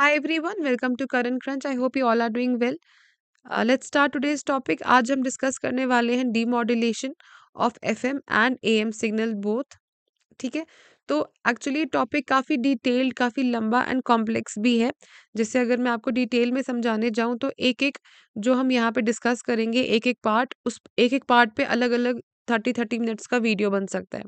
High everyone welcome to Current crunch I hope you all are doing well let's start today's topic आज हम discuss करने वाले हैं demodulation of F M and A M signal both ठीक है तो actually topic काफ़ी detailed काफ़ी लंबा एंड कॉम्प्लेक्स भी है जैसे अगर मैं आपको डिटेल में समझाने जाऊँ तो एक एक जो हम यहाँ पर डिस्कस करेंगे एक एक पार्ट उस एक एक पार्ट पे अलग अलग थर्टी थर्टी मिनट्स का वीडियो बन सकता है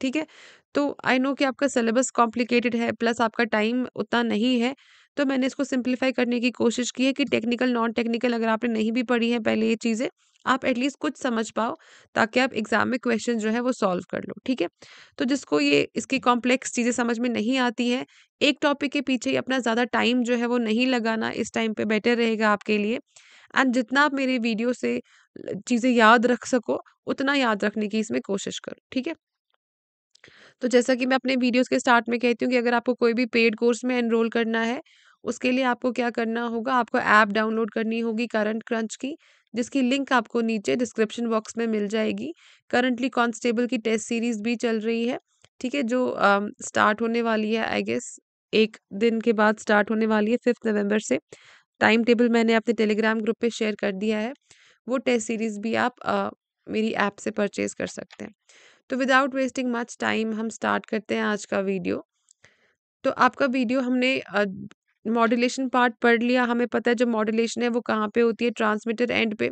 ठीक है तो आई नो कि आपका सिलेबस कॉम्प्लिकेटेड है प्लस आपका टाइम उतना नहीं है तो मैंने इसको सिंप्लीफाई करने की कोशिश की है कि टेक्निकल नॉन टेक्निकल अगर आपने नहीं भी पढ़ी है पहले ये चीज़ें आप एटलीस्ट कुछ समझ पाओ ताकि आप एग्जाम में क्वेश्चन जो है वो सॉल्व कर लो ठीक है तो जिसको ये इसकी कॉम्प्लेक्स चीज़ें समझ में नहीं आती हैं एक टॉपिक के पीछे ही अपना ज़्यादा टाइम जो है वो नहीं लगाना इस टाइम पे बेटर रहेगा आपके लिए एंड जितना आप मेरे वीडियो से चीज़ें याद रख सको उतना याद रखने की इसमें कोशिश करो ठीक है तो जैसा कि मैं अपने वीडियोस के स्टार्ट में कहती हूँ कि अगर आपको कोई भी पेड कोर्स में एनरोल करना है उसके लिए आपको क्या करना होगा आपको ऐप डाउनलोड करनी होगी करंट क्रंच की जिसकी लिंक आपको नीचे डिस्क्रिप्शन बॉक्स में मिल जाएगी करंटली कॉन्स्टेबल की टेस्ट सीरीज भी चल रही है ठीक है जो स्टार्ट होने वाली है आई गेस एक दिन के बाद स्टार्ट होने वाली है फिफ्थ नवंबर से टाइम टेबल मैंने अपने टेलीग्राम ग्रुप पे शेयर कर दिया है वो टेस्ट सीरीज़ भी आप आ, मेरी ऐप से परचेज़ कर सकते हैं तो विदाउट वेस्टिंग मच टाइम हम स्टार्ट करते हैं आज का वीडियो तो आपका वीडियो हमने मॉड्यूलेशन पार्ट पढ़ लिया हमें पता है जो मॉड्यूलेशन है वो कहाँ पे होती है ट्रांसमीटर एंड पे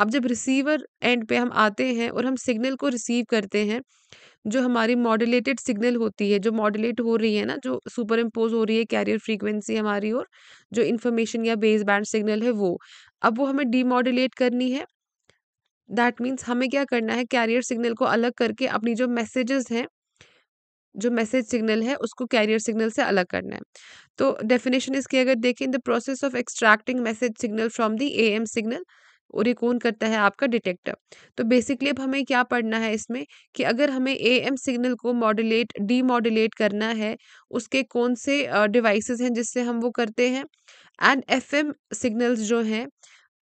अब जब रिसीवर एंड पे हम आते हैं और हम सिग्नल को रिसीव करते हैं जो हमारी मॉड्यूलेटेड सिग्नल होती है जो मॉड्यूलेट हो रही है ना जो सुपर इम्पोज हो रही है कैरियर फ्रीक्वेंसी हमारी और जो इन्फॉर्मेशन या बेस बैंड सिग्नल है वो अब वो हमें डीमॉड्यूलेट करनी है दैट मीन्स हमें क्या करना है कैरियर सिग्नल को अलग करके अपनी जो मैसेजेस हैं जो मैसेज सिग्नल है उसको कैरियर सिग्नल से अलग करना है तो डेफिनेशन इसकी अगर देखें the process of extracting message signal from the A M signal और ये कौन करता है आपका डिटेक्टर तो बेसिकली अब हमें क्या पढ़ना है इसमें कि अगर हमें ए एम सिग्नल को मॉडुलेट डी मॉडुलेट करना है उसके कौन से डिवाइसेस हैं जिससे हम वो करते हैं एंड एफ एम सिग्नल्स जो हैं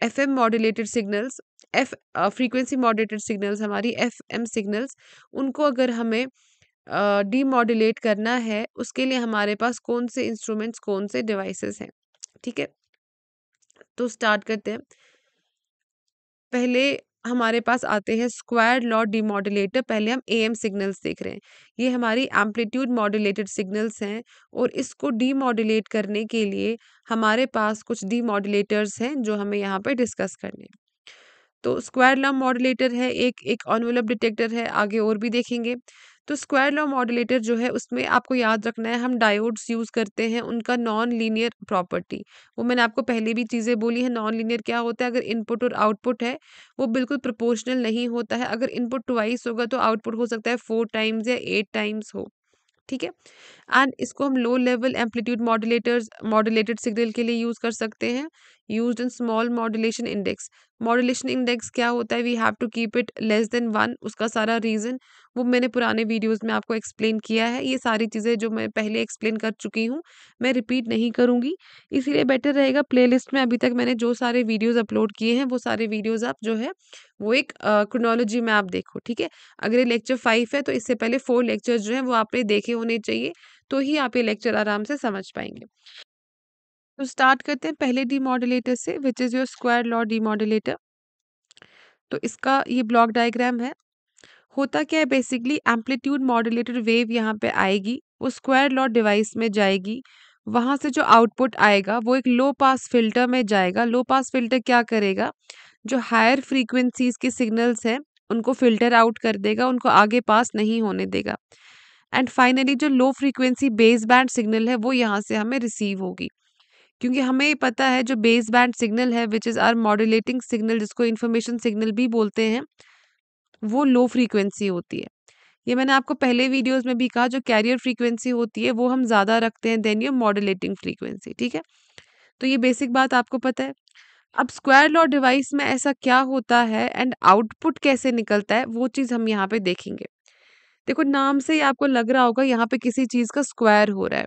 F M modulated signals F frequency moderated signals हमारी एफ एम सिग्नल्स उनको अगर हमें डीमोडुलेट करना है उसके लिए हमारे पास कौन से इंस्ट्रूमेंट्स कौन से डिवाइसेस हैं ठीक है तो स्टार्ट करते हैं पहले हमारे पास आते हैं स्क्वायर लॉ डिमोडुलेटर पहले हम एएम सिग्नल्स देख रहे हैं ये हमारी एम्पलीट्यूड मॉडुलेटेड सिग्नल्स हैं और इसको डीमोडुलेट करने के लिए हमारे पास कुछ डीमोडुलेटर्स हैं जो हमें यहाँ पे डिस्कस करने हैं तो स्क्वायर लॉ मॉडुलेटर है एक एक ऑनवलप डिटेक्टर है आगे और भी देखेंगे तो स्क्वायर लॉ मॉडुलेटर जो है उसमें आपको याद रखना है हम डायोड्स यूज़ करते हैं उनका नॉन लीनियर प्रॉपर्टी वो मैंने आपको पहले भी चीज़ें बोली है नॉन लीनियर क्या होता है अगर इनपुट और आउटपुट है वो बिल्कुल प्रोपोर्शनल नहीं होता है अगर इनपुट ट्वाइस होगा तो आउटपुट हो सकता है फोर टाइम्स या एट टाइम्स हो ठीक है एंड इसको हम low level amplitude modulators modulated signal के लिए यूज़ कर सकते हैं use in small modulation index modulation index क्या होता है we have to keep it less than one उसका सारा रीज़न वो मैंने पुराने वीडियोज़ में आपको एक्सप्लेन किया है ये सारी चीज़ें जो मैं पहले एक्सप्लेन कर चुकी हूँ मैं रिपीट नहीं करूँगी इसीलिए बेटर रहेगा प्लेलिस्ट में अभी तक मैंने जो सारे वीडियोज़ अपलोड किए हैं वो सारे वीडियोज़ आप जो है वो एक क्रोनोलॉजी में आप देखो ठीक है अगर ये लेक्चर फाइव है तो इससे पहले फोर लेक्चर जो है वो आपने देखे होने चाहिए तो ही आप ये लेक्चर आराम से समझ पाएंगे तो स्टार्ट करते हैं पहले डीमोडुलेटर से which is your square law demodulator तो इसका ये ब्लॉक डायग्राम है होता क्या है बेसिकली एम्पलीट्यूड मॉड्यूलेटेड वेव यहाँ पे आएगी वो स्क्वायर लॉ डिवाइस में जाएगी वहाँ से जो आउटपुट आएगा वो एक लो पास फिल्टर में जाएगा लो पास फिल्टर क्या करेगा जो हायर फ्रीक्वेंसीज के सिग्नल्स हैं उनको फिल्टर आउट कर देगा उनको आगे पास नहीं होने देगा एंड फाइनली जो low frequency base band signal है वो यहाँ से हमें रिसीव होगी क्योंकि हमें पता है जो बेस बैंड सिग्नल है which is our modulating signal जिसको इन्फॉर्मेशन सिग्नल भी बोलते हैं वो लो फ्रीक्वेंसी होती है ये मैंने आपको पहले वीडियोस में भी कहा जो कैरियर फ्रीक्वेंसी होती है वो हम ज़्यादा रखते हैं देन योर मॉडुलेटिंग फ्रीक्वेंसी ठीक है तो ये बेसिक बात आपको पता है अब स्क्वायर लॉ डिवाइस में ऐसा क्या होता है एंड आउटपुट कैसे निकलता है वो चीज़ हम यहाँ पे देखेंगे देखो नाम से ही आपको लग रहा होगा यहाँ पे किसी चीज़ का स्क्वायर हो रहा है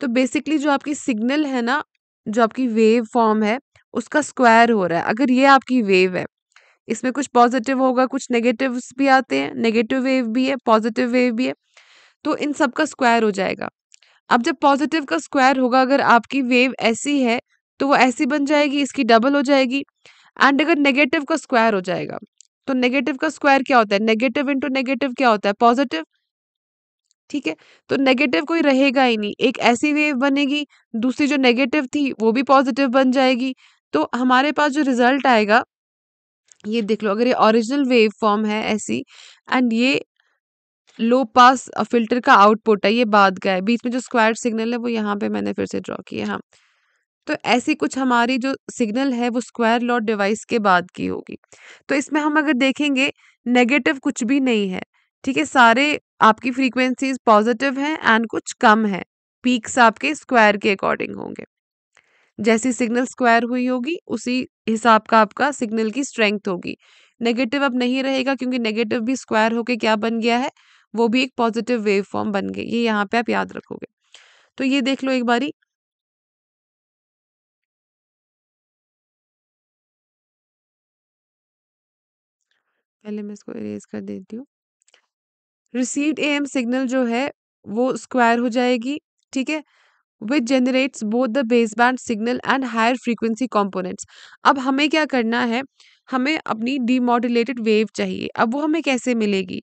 तो बेसिकली जो आपकी सिग्नल है ना जो आपकी वेव फॉर्म है उसका स्क्वायर हो रहा है अगर ये आपकी वेव है इसमें कुछ पॉजिटिव होगा कुछ नेगेटिव्स भी आते हैं नेगेटिव वेव भी है पॉजिटिव वेव भी है तो इन सब का स्क्वायर हो जाएगा अब जब पॉजिटिव का स्क्वायर होगा अगर आपकी वेव ऐसी है तो वो ऐसी बन जाएगी इसकी डबल हो जाएगी एंड अगर नेगेटिव का स्क्वायर हो जाएगा तो नेगेटिव का स्क्वायर क्या होता है नेगेटिव इंटू नेगेटिव क्या होता है पॉजिटिव ठीक है तो नेगेटिव कोई रहेगा ही नहीं एक ऐसी वेव बनेगी दूसरी जो नेगेटिव थी वो भी पॉजिटिव बन जाएगी तो हमारे पास जो रिजल्ट आएगा ये देख लो अगर ये ओरिजिनल वेव फॉर्म है ऐसी एंड ये लो पास फिल्टर का आउटपुट है ये बाद का है बीच में जो स्क्वायर सिग्नल है वो यहाँ पे मैंने फिर से ड्रॉ किया हाँ तो ऐसी कुछ हमारी जो सिग्नल है वो स्क्वायर लॉट डिवाइस के बाद की होगी तो इसमें हम अगर देखेंगे नेगेटिव कुछ भी नहीं है ठीक है सारे आपकी फ्रीक्वेंसीज पॉजिटिव हैं एंड कुछ कम है पीक्स आपके स्क्वायर के अकॉर्डिंग होंगे जैसी सिग्नल स्क्वायर हुई होगी उसी हिसाब का आपका सिग्नल की स्ट्रेंथ होगी नेगेटिव अब नहीं रहेगा क्योंकि नेगेटिव भी स्क्वायर होके क्या बन गया है वो भी एक पॉजिटिव वेव फॉर्म बन गई ये यहाँ पे आप याद रखोगे तो ये देख लो एक बारी पहले मैं इसको इरेज कर देती हूँ रिसीव्ड एम सिग्नल जो है वो स्क्वायर हो जाएगी ठीक है which generates both the base band signal and higher frequency components अब हमें क्या करना है हमें अपनी डीमोडुलेटेड वेव चाहिए अब वो हमें कैसे मिलेगी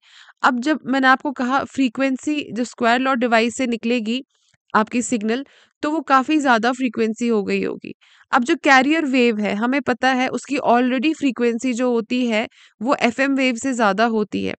अब जब मैंने आपको कहा फ्रीक्वेंसी जो स्क्वायर लॉ डिवाइस से निकलेगी आपकी सिग्नल तो वो काफ़ी ज़्यादा फ्रीक्वेंसी हो गई होगी अब जो कैरियर वेव है हमें पता है उसकी ऑलरेडी फ्रीक्वेंसी जो होती है वो एफ वेव से ज़्यादा होती है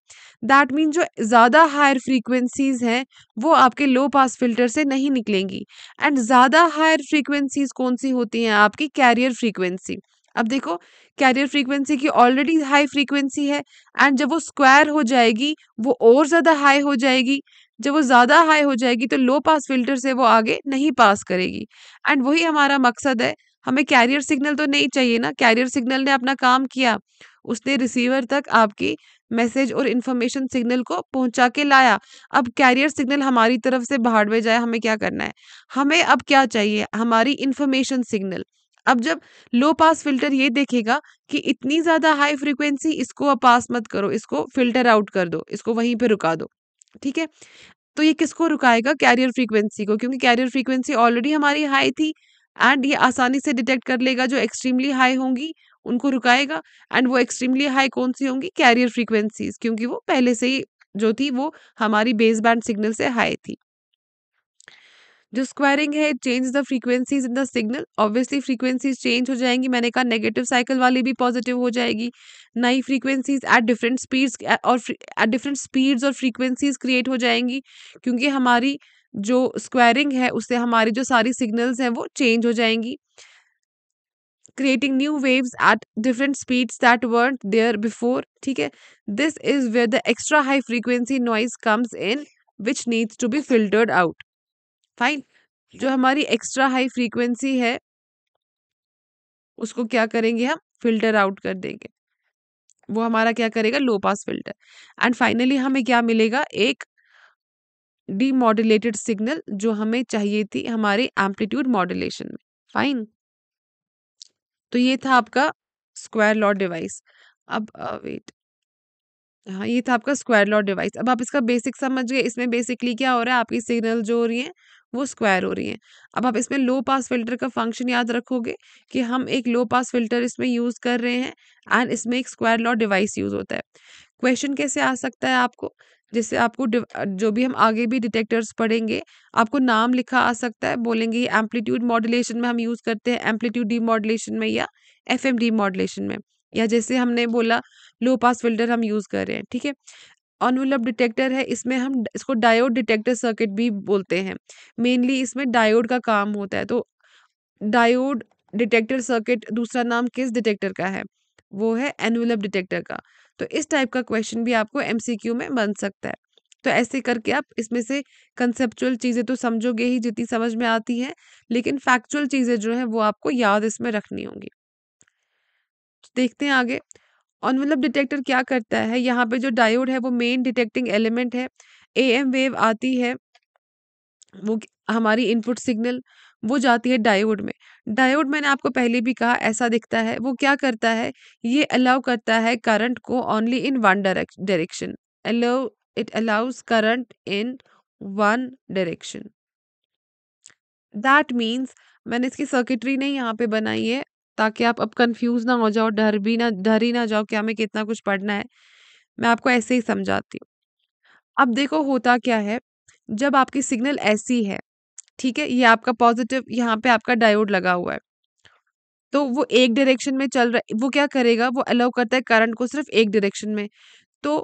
दैट मीन जो ज़्यादा हायर फ्रीक्वेंसीज़ हैं वो आपके लो पास फिल्टर से नहीं निकलेंगी एंड ज़्यादा हायर फ्रीक्वेंसीज़ कौन सी होती हैं आपकी कैरियर फ्रीक्वेंसी अब देखो कैरियर फ्रीक्वेंसी की ऑलरेडी हाई फ्रीक्वेंसी है एंड जब वो स्क्वायर हो जाएगी वो और ज़्यादा हाई हो जाएगी जब वो ज़्यादा हाई हो जाएगी तो लो पास फिल्टर से वो आगे नहीं पास करेगी एंड वही हमारा मकसद है हमें कैरियर सिग्नल तो नहीं चाहिए ना कैरियर सिग्नल ने अपना काम किया उसने रिसीवर तक आपकी मैसेज और इन्फॉर्मेशन सिग्नल को पहुंचा के लाया अब कैरियर सिग्नल हमारी तरफ से बाहर में जाए हमें क्या करना है हमें अब क्या चाहिए हमारी इन्फॉर्मेशन सिग्नल अब जब लो पास फिल्टर ये देखेगा कि इतनी ज़्यादा हाई फ्रिक्वेंसी इसको अब पास मत करो इसको फिल्टर आउट कर दो इसको वहीं पर रुका दो ठीक है तो ये किसको रुकाएगा कैरियर फ्रीक्वेंसी को क्योंकि कैरियर फ्रीक्वेंसी ऑलरेडी हमारी हाई थी एंड ये आसानी से डिटेक्ट कर लेगा जो एक्सट्रीमली हाई होंगी उनको रुकाएगा एंड वो एक्सट्रीमली हाई कौन सी होंगी कैरियर फ्रीक्वेंसीज क्योंकि वो पहले से ही जो थी वो हमारी बेस बैंड सिग्नल से हाई थी जो स्क्वायरिंग है change the frequencies in the signal obviously frequencies change हो जाएंगी मैंने कहा नेगेटिव साइकिल वाली भी पॉजिटिव हो जाएगी नई फ्रीक्वेंसीज एट डिफरेंट स्पीड्स और एट डिफरेंट स्पीड्स और फ्रीक्वेंसीज क्रिएट हो जाएंगी क्योंकि हमारी जो स्क्वायरिंग है उससे हमारी जो सारी सिग्नल्स हैं वो चेंज हो जाएंगी creating new waves at different speeds that weren't there before ठीक है this is where the extra high frequency noise comes in which needs to be filtered out fine जो हमारी एक्स्ट्रा हाई फ्रीक्वेंसी है उसको क्या करेंगे हम फिल्टर आउट कर देंगे वो हमारा क्या करेगा low pass filter and finally हमें क्या मिलेगा एक डीमॉड्यूलेटेड सिग्नल जो हमें चाहिए थी हमारे एम्पलीट्यूड मॉड्यूलेशन में फाइन तो ये था आपका स्क्वायर लॉ डिवाइस अब वेट हाँ ये था आपका स्क्वायर लॉ डिवाइस अब आप इसका बेसिक समझ गए इसमें बेसिकली क्या हो रहा है आपकी सिग्नल जो हो रही है वो स्क्वायर हो रही हैं अब आप इसमें लो पास फिल्टर का फंक्शन याद रखोगे कि हम एक लो पास फिल्टर इसमें यूज़ कर रहे हैं एंड इसमें एक स्क्वायर लॉ डिवाइस यूज़ होता है क्वेश्चन कैसे आ सकता है आपको जिससे आपको जो भी हम आगे भी डिटेक्टर्स पढ़ेंगे आपको नाम लिखा आ सकता है बोलेंगे एम्पलीट्यूड मॉडुलेशन में हम यूज़ करते हैं एम्पलीट्यूड डी मॉडुलेशन में या एफ एम डी मॉडुलेशन में या जैसे हमने बोला लो पास फिल्टर हम यूज़ कर रहे हैं ठीक है अनुलभ डिटेक्टर है इसमें हम इसको डायोड डिटेक्टर सर्किट भी बोलते हैं मेनली इसमें डायोड का काम होता है तो डायोड डिटेक्टर सर्किट दूसरा नाम किस डिटेक्टर का है वो है एनुलप डिटेक्टर का तो इस टाइप का क्वेश्चन भी आपको एम में बन सकता है तो ऐसे करके आप इसमें से कंसेप्चुअल चीज़ें तो समझोगे ही जितनी समझ में आती हैं लेकिन फैक्चुअल चीज़ें जो हैं वो आपको याद इसमें रखनी होंगी तो देखते हैं आगे ऑनवेलप मतलब डिटेक्टर क्या करता है यहाँ पे जो डायोड है वो मेन डिटेक्टिंग एलिमेंट है ए एम वेव आती है वो हमारी इनपुट सिग्नल वो जाती है डायोड में डायोड मैंने आपको पहले भी कहा ऐसा दिखता है वो क्या करता है ये अलाउ करता है करंट को only in one direction allow it allows current in one direction that means मैंने इसकी सर्किटरी नहीं यहाँ पे बनाई है ताकि आप अब कंफ्यूज ना हो जाओ डर भी ना डर ही ना जाओ कि हमें कितना कुछ पढ़ना है मैं आपको ऐसे ही समझाती हूँ अब देखो होता क्या है जब आपकी सिग्नल ऐसी है ठीक है ये आपका पॉजिटिव यहाँ पे आपका डायोड लगा हुआ है तो वो एक डायरेक्शन में चल रहा है वो क्या करेगा वो अलाउ करता है करंट को सिर्फ एक डायरेक्शन में तो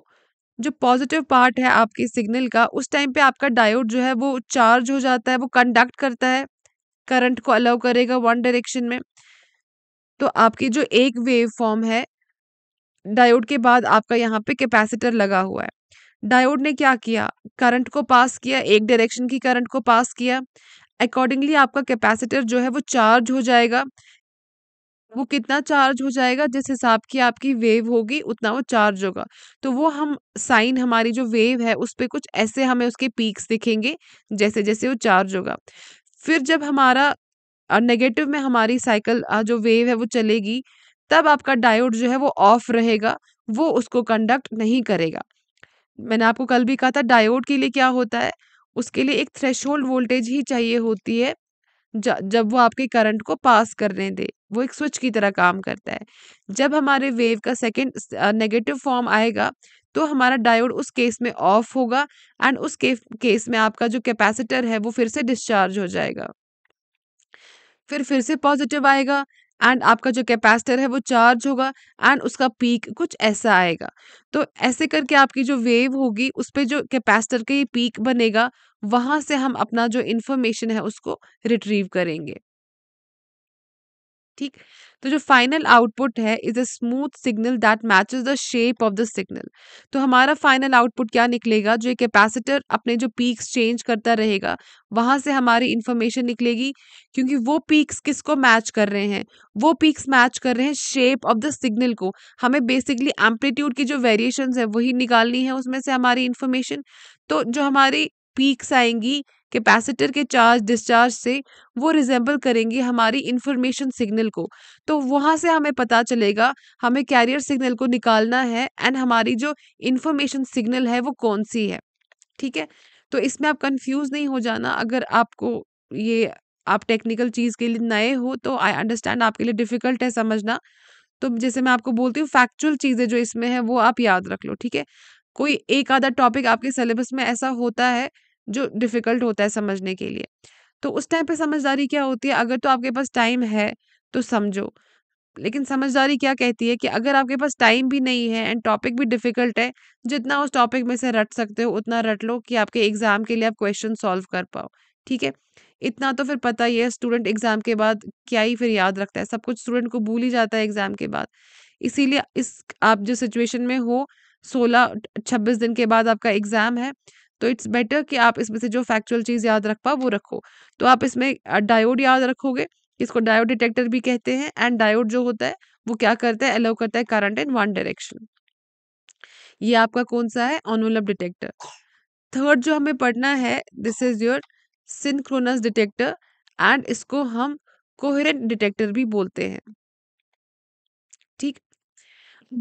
जो पॉजिटिव पार्ट है आपके सिग्नल का उस टाइम पे आपका डायोड जो है वो चार्ज हो जाता है वो कंडक्ट करता है करंट को अलाउ करेगा वन डायरेक्शन में तो आपकी जो एक वेव फॉर्म है डायोड के बाद आपका यहाँ पे कैपेसिटर लगा हुआ है डायोड ने क्या किया करंट को पास किया एक डायरेक्शन की करंट को पास किया अकॉर्डिंगली आपका कैपेसिटर जो है वो चार्ज हो जाएगा वो कितना चार्ज हो जाएगा जिस हिसाब की आपकी वेव होगी उतना वो चार्ज होगा तो वो हम साइन हमारी जो वेव है उस पर कुछ ऐसे हमें उसके पीक्स दिखेंगे जैसे जैसे वो चार्ज होगा फिर जब हमारा और नेगेटिव में हमारी साइकिल जो वेव है वो चलेगी तब आपका डायोड जो है वो ऑफ रहेगा वो उसको कंडक्ट नहीं करेगा मैंने आपको कल भी कहा था डायोड के लिए क्या होता है उसके लिए एक थ्रेशोल्ड वोल्टेज ही चाहिए होती है जब वो आपके करंट को पास करने दे वो एक स्विच की तरह काम करता है जब हमारे वेव का सेकेंड नेगेटिव फॉर्म आएगा तो हमारा डायोड उस केस में ऑफ होगा एंड उस केस में आपका जो कैपेसिटर है वो फिर से डिस्चार्ज हो जाएगा फिर फिर से पॉजिटिव आएगा एंड आपका जो कैपेसिटर है वो चार्ज होगा एंड उसका पीक कुछ ऐसा आएगा तो ऐसे करके आपकी जो वेव होगी उस पर जो कैपेसिटर का ये पीक बनेगा वहाँ से हम अपना जो इन्फॉर्मेशन है उसको रिट्रीव करेंगे ठीक तो जो फाइनल आउटपुट है is a smooth signal that matches the shape of the signal तो हमारा फाइनल आउटपुट क्या निकलेगा जो कैपेसिटर अपने जो पीक्स चेंज करता रहेगा वहां से हमारी इंफॉर्मेशन निकलेगी क्योंकि वो पीक्स किसको मैच कर रहे हैं वो पीक्स मैच कर रहे हैं शेप ऑफ द सिग्नल को हमें बेसिकली एम्पलीट्यूड की जो वेरिएशन है वही निकालनी है उसमें से हमारी इंफॉर्मेशन तो जो हमारी पीक्स आएंगी कैपेसिटर के चार्ज डिस्चार्ज से वो रिजेंबल करेंगे हमारी इंफॉर्मेशन सिग्नल को तो वहाँ से हमें पता चलेगा हमें कैरियर सिग्नल को निकालना है एंड हमारी जो इंफॉर्मेशन सिग्नल है वो कौन सी है ठीक है तो इसमें आप कंफ्यूज नहीं हो जाना अगर आपको ये आप टेक्निकल चीज़ के लिए नए हो तो आई अंडरस्टैंड आपके लिए डिफ़िकल्ट है समझना तो जैसे मैं आपको बोलती हूँ फैक्चुअल चीज़ें जो इसमें है वो आप याद रख लो ठीक है कोई एक आधा टॉपिक आपके सिलेबस में ऐसा होता है जो डिफिकल्ट होता है समझने के लिए तो उस टाइम पे समझदारी क्या होती है अगर तो आपके पास टाइम है तो समझो लेकिन समझदारी क्या कहती है कि अगर आपके पास टाइम भी नहीं है एंड टॉपिक भी डिफिकल्ट है जितना उस टॉपिक में से रट सकते हो उतना रट लो कि आपके एग्जाम के लिए आप क्वेश्चन सॉल्व कर पाओ ठीक है इतना तो फिर पता ही है स्टूडेंट एग्जाम के बाद क्या ही फिर याद रखता है सब कुछ स्टूडेंट को भूल ही जाता है एग्जाम के बाद इसीलिए इस आप जो सिचुएशन में हो सोलह छब्बीस दिन के बाद आपका एग्जाम है तो इट्स बेटर कि आप इसमें से जो फैक्चुअल चीज़ याद रख पाओ वो रखो तो आप इसमें डायोड याद रखोगे इसको डायोड डिटेक्टर भी कहते हैं एंड डायोड जो होता है वो क्या करता है अलाउ करता है करंट इन वन डायरेक्शन ये आपका कौन सा है ऑनोलब डिटेक्टर थर्ड जो हमें पढ़ना है this is your synchronous detector and इसको हम कोहेरेंट डिटेक्टर भी बोलते हैं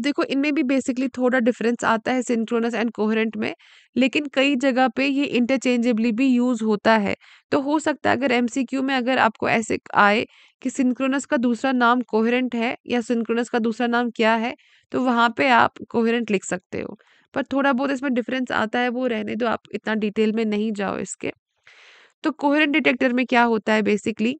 देखो इनमें भी बेसिकली थोड़ा डिफरेंस आता है सिंक्रोनस एंड कोहरेंट में लेकिन कई जगह पे ये इंटरचेंजेबली भी यूज़ होता है तो हो सकता है अगर एम में अगर आपको ऐसे आए कि सिंक्रोनस का दूसरा नाम कोहरेंट है या सिंक्रोनस का दूसरा नाम क्या है तो वहाँ पे आप कोहरेंट लिख सकते हो पर थोड़ा बहुत इसमें डिफरेंस आता है वो रहने दो आप इतना डिटेल में नहीं जाओ इसके तो कोहरेंट डिटेक्टर में क्या होता है बेसिकली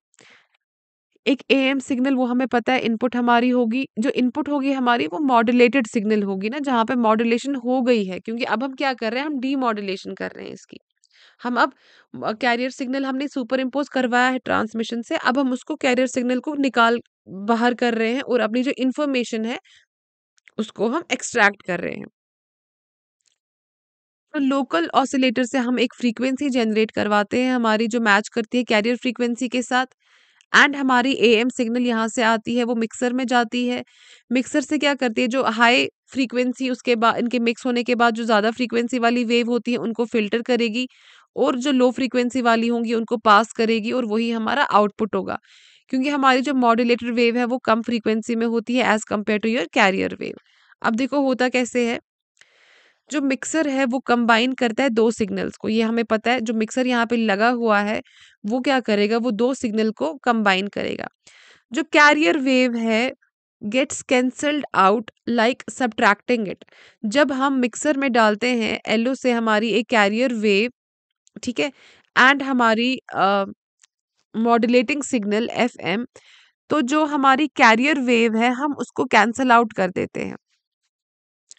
एक ए एम सिग्नल वो हमें पता है इनपुट हमारी होगी जो इनपुट होगी हमारी वो मॉड्यूलेटेड सिग्नल होगी ना जहाँ पे मॉड्यूलेशन हो गई है क्योंकि अब हम क्या कर रहे हैं हम डी मॉड्यूलेशन कर रहे हैं इसकी हम अब कैरियर सिग्नल हमने सुपर इम्पोज करवाया है ट्रांसमिशन से अब हम उसको कैरियर सिग्नल को निकाल बाहर कर रहे हैं और अपनी जो इन्फॉर्मेशन है उसको हम एक्सट्रैक्ट कर रहे हैं तो लोकल ऑसिलेटर से हम एक फ्रीक्वेंसी जनरेट करवाते हैं हमारी जो मैच करती है कैरियर फ्रीक्वेंसी के साथ एंड हमारी ए एम सिग्नल यहाँ से आती है वो मिक्सर में जाती है मिक्सर से क्या करती है जो हाई फ्रीक्वेंसी उसके बाद इनके मिक्स होने के बाद जो ज़्यादा फ्रीक्वेंसी वाली वेव होती है उनको फिल्टर करेगी और जो लो फ्रीक्वेंसी वाली होंगी उनको पास करेगी और वही हमारा आउटपुट होगा क्योंकि हमारी जो मॉड्यूलेटर वेव है वो कम फ्रीक्वेंसी में होती है as compare to your carrier wave अब देखो होता कैसे है जो मिक्सर है वो कंबाइन करता है दो सिग्नल्स को ये हमें पता है जो मिक्सर यहाँ पे लगा हुआ है वो क्या करेगा वो दो सिग्नल को कंबाइन करेगा जो कैरियर वेव है gets cancelled out like subtracting it जब हम मिक्सर में डालते हैं एलो से हमारी एक कैरियर वेव ठीक है एंड हमारी मॉडुलेटिंग सिग्नल एफ एम तो जो हमारी कैरियर वेव है हम उसको कैंसल आउट कर देते हैं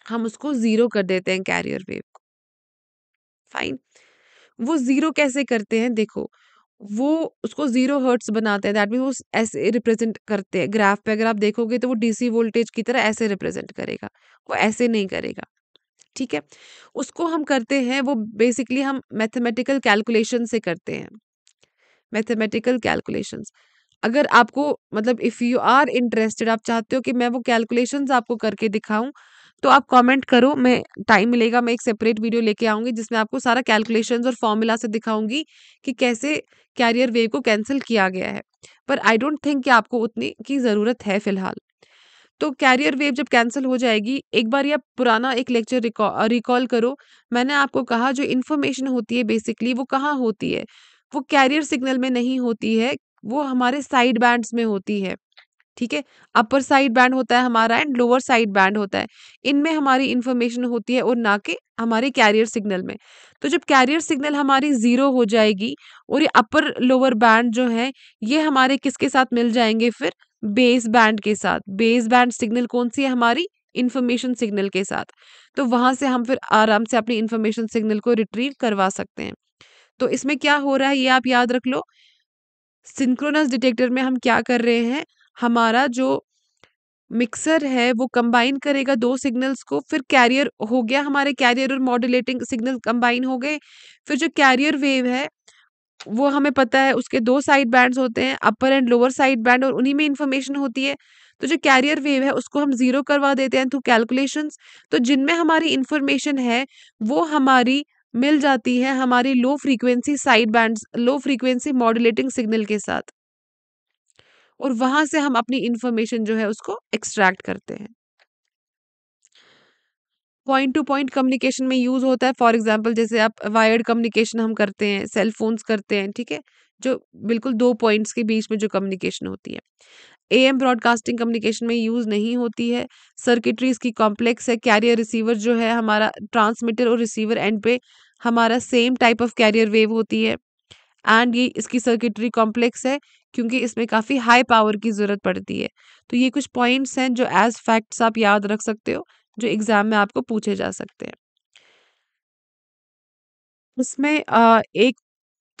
हम उसको ज़ीरो कर देते हैं कैरियर वेव को फाइन वो ज़ीरो कैसे करते हैं देखो वो उसको ज़ीरो हर्ट्स बनाते हैं दैट मीन वो ऐसे रिप्रेजेंट करते हैं ग्राफ पे अगर आप देखोगे तो वो डीसी वोल्टेज की तरह ऐसे रिप्रेजेंट करेगा वो ऐसे नहीं करेगा ठीक है उसको हम करते हैं वो बेसिकली हम मैथमेटिकल कैलकुलेशन से करते हैं मैथमेटिकल कैलकुलेशन अगर आपको मतलब इफ़ यू आर इंटरेस्टेड आप चाहते हो कि मैं वो कैलकुलेशन आपको करके दिखाऊं तो आप कमेंट करो मैं टाइम मिलेगा मैं एक सेपरेट वीडियो लेके आऊंगी जिसमें आपको सारा कैलकुलेशन और फॉर्मूला से दिखाऊंगी कि कैसे कैरियर वेव को कैंसिल किया गया है पर आई डोंट थिंक कि आपको उतनी की ज़रूरत है फिलहाल तो कैरियर वेव जब कैंसिल हो जाएगी एक बार या पुराना एक लेक्चर रिकॉल करो मैंने आपको कहा जो इन्फॉर्मेशन होती है बेसिकली वो कहाँ होती है वो कैरियर सिग्नल में नहीं होती है वो हमारे साइड बैंड्स में होती है ठीक है अपर साइड बैंड होता है हमारा एंड लोअर साइड बैंड होता है इनमें हमारी इन्फॉर्मेशन होती है और ना कि हमारे कैरियर सिग्नल में तो जब कैरियर सिग्नल हमारी ज़ीरो हो जाएगी और ये अपर लोअर बैंड जो है ये हमारे किसके साथ मिल जाएंगे फिर बेस बैंड के साथ बेस बैंड सिग्नल कौन सी है हमारी इन्फॉर्मेशन सिग्नल के साथ तो वहां से हम फिर आराम से अपनी इन्फॉर्मेशन सिग्नल को रिट्रीव करवा सकते हैं तो इसमें क्या हो रहा है ये आप याद रख लो सिंक्रोनस डिटेक्टर में हम क्या कर रहे हैं हमारा जो मिक्सर है वो कंबाइन करेगा दो सिग्नल्स को फिर कैरियर हो गया हमारे कैरियर और मॉड्यूलेटिंग सिग्नल कंबाइन हो गए फिर जो कैरियर वेव है वो हमें पता है उसके दो साइड बैंड्स होते हैं upper and lower side band और उन्हीं में इंफॉर्मेशन होती है तो जो कैरियर वेव है उसको हम ज़ीरो करवा देते हैं थ्रू कैलकुलेशंस तो जिनमें हमारी इन्फॉर्मेशन है वो हमारी मिल जाती है हमारी low frequency side band low frequency modulating signal के साथ और वहां से हम अपनी इंफॉर्मेशन जो है उसको एक्सट्रैक्ट करते हैं पॉइंट टू पॉइंट कम्युनिकेशन में यूज होता है फॉर एग्जाम्पल जैसे आप वायर्ड कम्युनिकेशन हम करते हैं सेल फोन्स करते हैं ठीक है जो बिल्कुल दो पॉइंट्स के बीच में जो कम्युनिकेशन होती है ए एम ब्रॉडकास्टिंग कम्युनिकेशन में यूज़ नहीं होती है सर्किटरी इसकी कॉम्प्लेक्स है कैरियर रिसीवर जो है हमारा ट्रांसमीटर और रिसीवर एंड पे हमारा same type of carrier wave होती है एंड ये इसकी सर्किटरी कॉम्प्लेक्स है क्योंकि इसमें काफ़ी हाई पावर की ज़रूरत पड़ती है तो ये कुछ पॉइंट्स हैं जो एज फैक्ट्स आप याद रख सकते हो जो एग्ज़ाम में आपको पूछे जा सकते हैं इसमें एक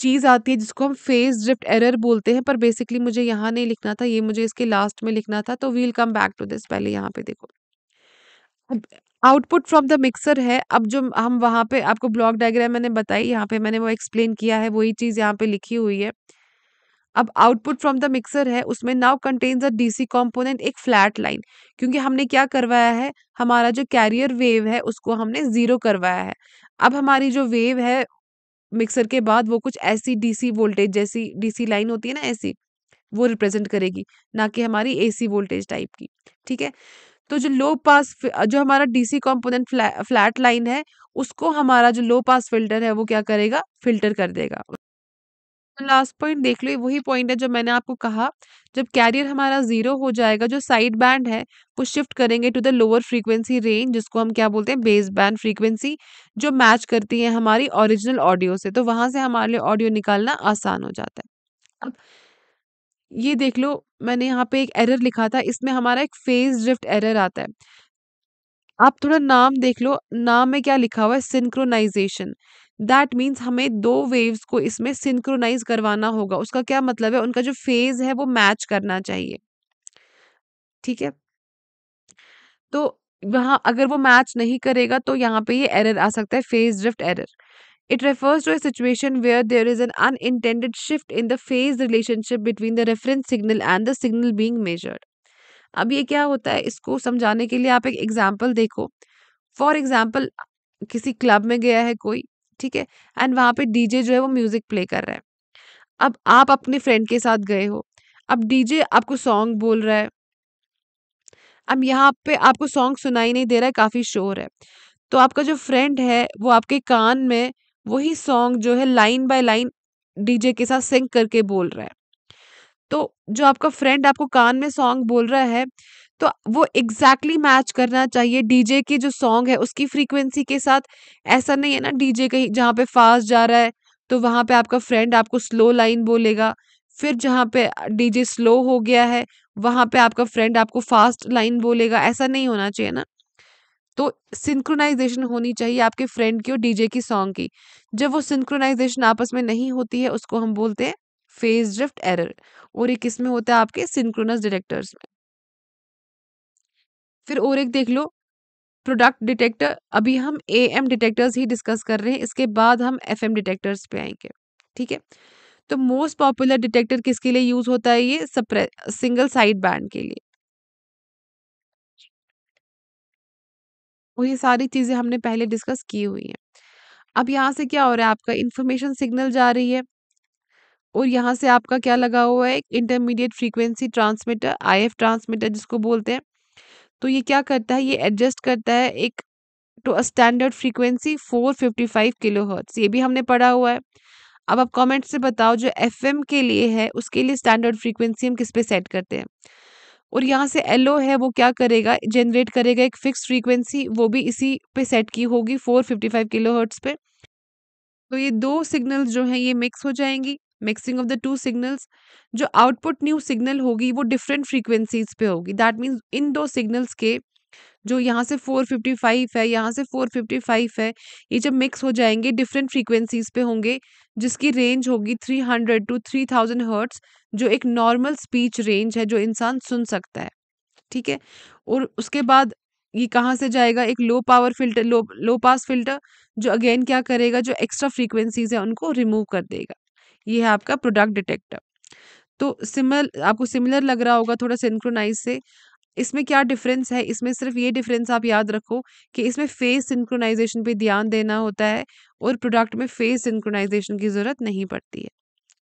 चीज़ आती है जिसको हम फेस ड्रिफ्ट एरर बोलते हैं पर बेसिकली मुझे यहाँ नहीं लिखना था ये मुझे इसके लास्ट में लिखना था तो we'll come back to this पहले यहाँ पे देखो अब आउटपुट फ्रॉम द मिक्सर है अब जो हम वहाँ पे आपको ब्लॉक डायग्राम मैंने बताई यहाँ पे मैंने वो एक्सप्लेन किया है वही चीज़ यहाँ पे लिखी हुई है अब आउटपुट फ्रॉम द मिक्सर है उसमें now contains a DC component एक फ्लैट लाइन क्योंकि हमने क्या करवाया है हमारा जो कैरियर वेव है उसको हमने जीरो करवाया है अब हमारी जो वेव है मिक्सर के बाद वो कुछ ऐसी डीसी वोल्टेज जैसी डीसी लाइन होती है ना ऐसी वो रिप्रेजेंट करेगी ना कि हमारी एसी वोल्टेज टाइप की ठीक है तो जो लो पास जो हमारा डीसी कंपोनेंट फ्लैट लाइन है उसको हमारा जो लो पास फिल्टर है वो क्या करेगा फिल्टर कर देगा लास्ट पॉइंट देख लो वही पॉइंट है जो मैंने आपको कहा जब कैरियर हमारा जीरो हो जाएगा जो साइड बैंड है वो शिफ्ट करेंगे to the lower frequency range जिसको हम क्या बोलते हैं बेस बैंड फ्रीक्वेंसी जो मैच करती है हमारी ओरिजिनल ऑडियो से तो वहां से हमारे लिए ऑडियो निकालना आसान हो जाता है अब ये देख लो मैंने यहाँ पे एक एरर लिखा था इसमें हमारा एक फेज ड्रिफ्ट एरर आता है आप थोड़ा नाम देख लो नाम में क्या लिखा हुआ है सिंक्रोनाइजेशन दैट मीन्स हमें दो वेव्स को इसमें सिंक्रोनाइज करवाना होगा उसका क्या मतलब है उनका जो फेज है वो मैच करना चाहिए ठीक है तो वहाँ अगर वो मैच नहीं करेगा तो यहाँ पे ये एरर आ सकता है phase drift error It refers to a situation where there is an unintended shift in the phase relationship between the reference signal and the signal being measured अब ये क्या होता है इसको समझाने के लिए आप एक एग्जाम्पल देखो फॉर एग्जाम्पल किसी क्लब में गया है कोई ठीक है एंड वहाँ पे डीजे जो है वो म्यूजिक प्ले कर रहा है अब आप अपने फ्रेंड के साथ गए हो अब डीजे आपको सॉन्ग बोल रहा है अब यहाँ पे आपको सॉन्ग सुनाई नहीं दे रहा है काफी शोर है तो आपका जो फ्रेंड है वो आपके कान में वही सॉन्ग जो है लाइन बाय लाइन डीजे के साथ सिंक करके बोल रहा है तो जो आपका फ्रेंड आपको कान में सॉन्ग बोल रहा है तो वो एग्जैक्टली exactly मैच करना चाहिए डीजे की जो सॉन्ग है उसकी फ्रीक्वेंसी के साथ ऐसा नहीं है ना डीजे कहीं जहाँ पे फास्ट जा रहा है तो वहाँ पे आपका फ्रेंड आपको स्लो लाइन बोलेगा फिर जहाँ पे डीजे स्लो हो गया है वहाँ पे आपका फ्रेंड आपको फास्ट लाइन बोलेगा ऐसा नहीं होना चाहिए ना तो सिंक्रोनाइजेशन होनी चाहिए आपके फ्रेंड की और डीजे की सॉन्ग की जब वो सिंक्रोनाइजेशन आपस में नहीं होती है उसको हम बोलते हैं फेज ड्रिफ्ट एरर और ये किस में होता है आपके सिंक्रोनस डायरेक्टर्स में फिर और एक देख लो प्रोडक्ट डिटेक्टर अभी हम ए एम डिटेक्टर्स ही डिस्कस कर रहे हैं इसके बाद हम एफ एम डिटेक्टर्स पे आएंगे ठीक है तो मोस्ट पॉपुलर डिटेक्टर किसके लिए यूज होता है ये सप्रे सिंगल साइड बैंड के लिए और ये सारी चीज़ें हमने पहले डिस्कस की हुई हैं अब यहाँ से क्या हो रहा है आपका इन्फॉर्मेशन सिग्नल जा रही है और यहाँ से आपका क्या लगा हुआ है intermediate frequency transmitter I transmitter जिसको बोलते हैं तो ये क्या करता है ये एडजस्ट करता है एक to a standard frequency 455 kilohertz ये भी हमने पढ़ा हुआ है अब आप कमेंट से बताओ जो एफ के लिए है उसके लिए स्टैंडर्ड फ्रीक्वेंसी हम किस पे सेट करते हैं और यहाँ से एलो है वो क्या करेगा जनरेट करेगा एक फिक्स फ्रीक्वेंसी वो भी इसी पे सेट की होगी 455 किलो हर्ट्स पे तो ये दो सिग्नल्स जो हैं ये मिक्स हो जाएंगी mixing of the two signals जो आउटपुट न्यू सिग्नल होगी वो डिफरेंट फ्रीक्वेंसीज पे होगी दैट मीन्स इन दो सिग्नल्स के जो यहाँ से 455 है यहाँ से 455 है ये जब मिक्स हो जाएंगे डिफरेंट फ्रीक्वेंसीज पे होंगे जिसकी रेंज होगी 300 टू 3000 हर्ट्स जो एक नॉर्मल स्पीच रेंज है जो इंसान सुन सकता है ठीक है और उसके बाद ये कहाँ से जाएगा एक low power filter low low pass filter जो अगेन क्या करेगा जो एक्स्ट्रा फ्रीक्वेंसीज है उनको रिमूव कर देगा ये है आपका प्रोडक्ट डिटेक्टर तो सिमिल आपको सिमिलर लग रहा होगा थोड़ा सिंक्रोनाइज से इसमें क्या डिफरेंस है इसमें सिर्फ ये डिफरेंस आप याद रखो कि इसमें फेस सिंक्रोनाइजेशन पे ध्यान देना होता है और प्रोडक्ट में फेस सिंक्रोनाइजेशन की ज़रूरत नहीं पड़ती है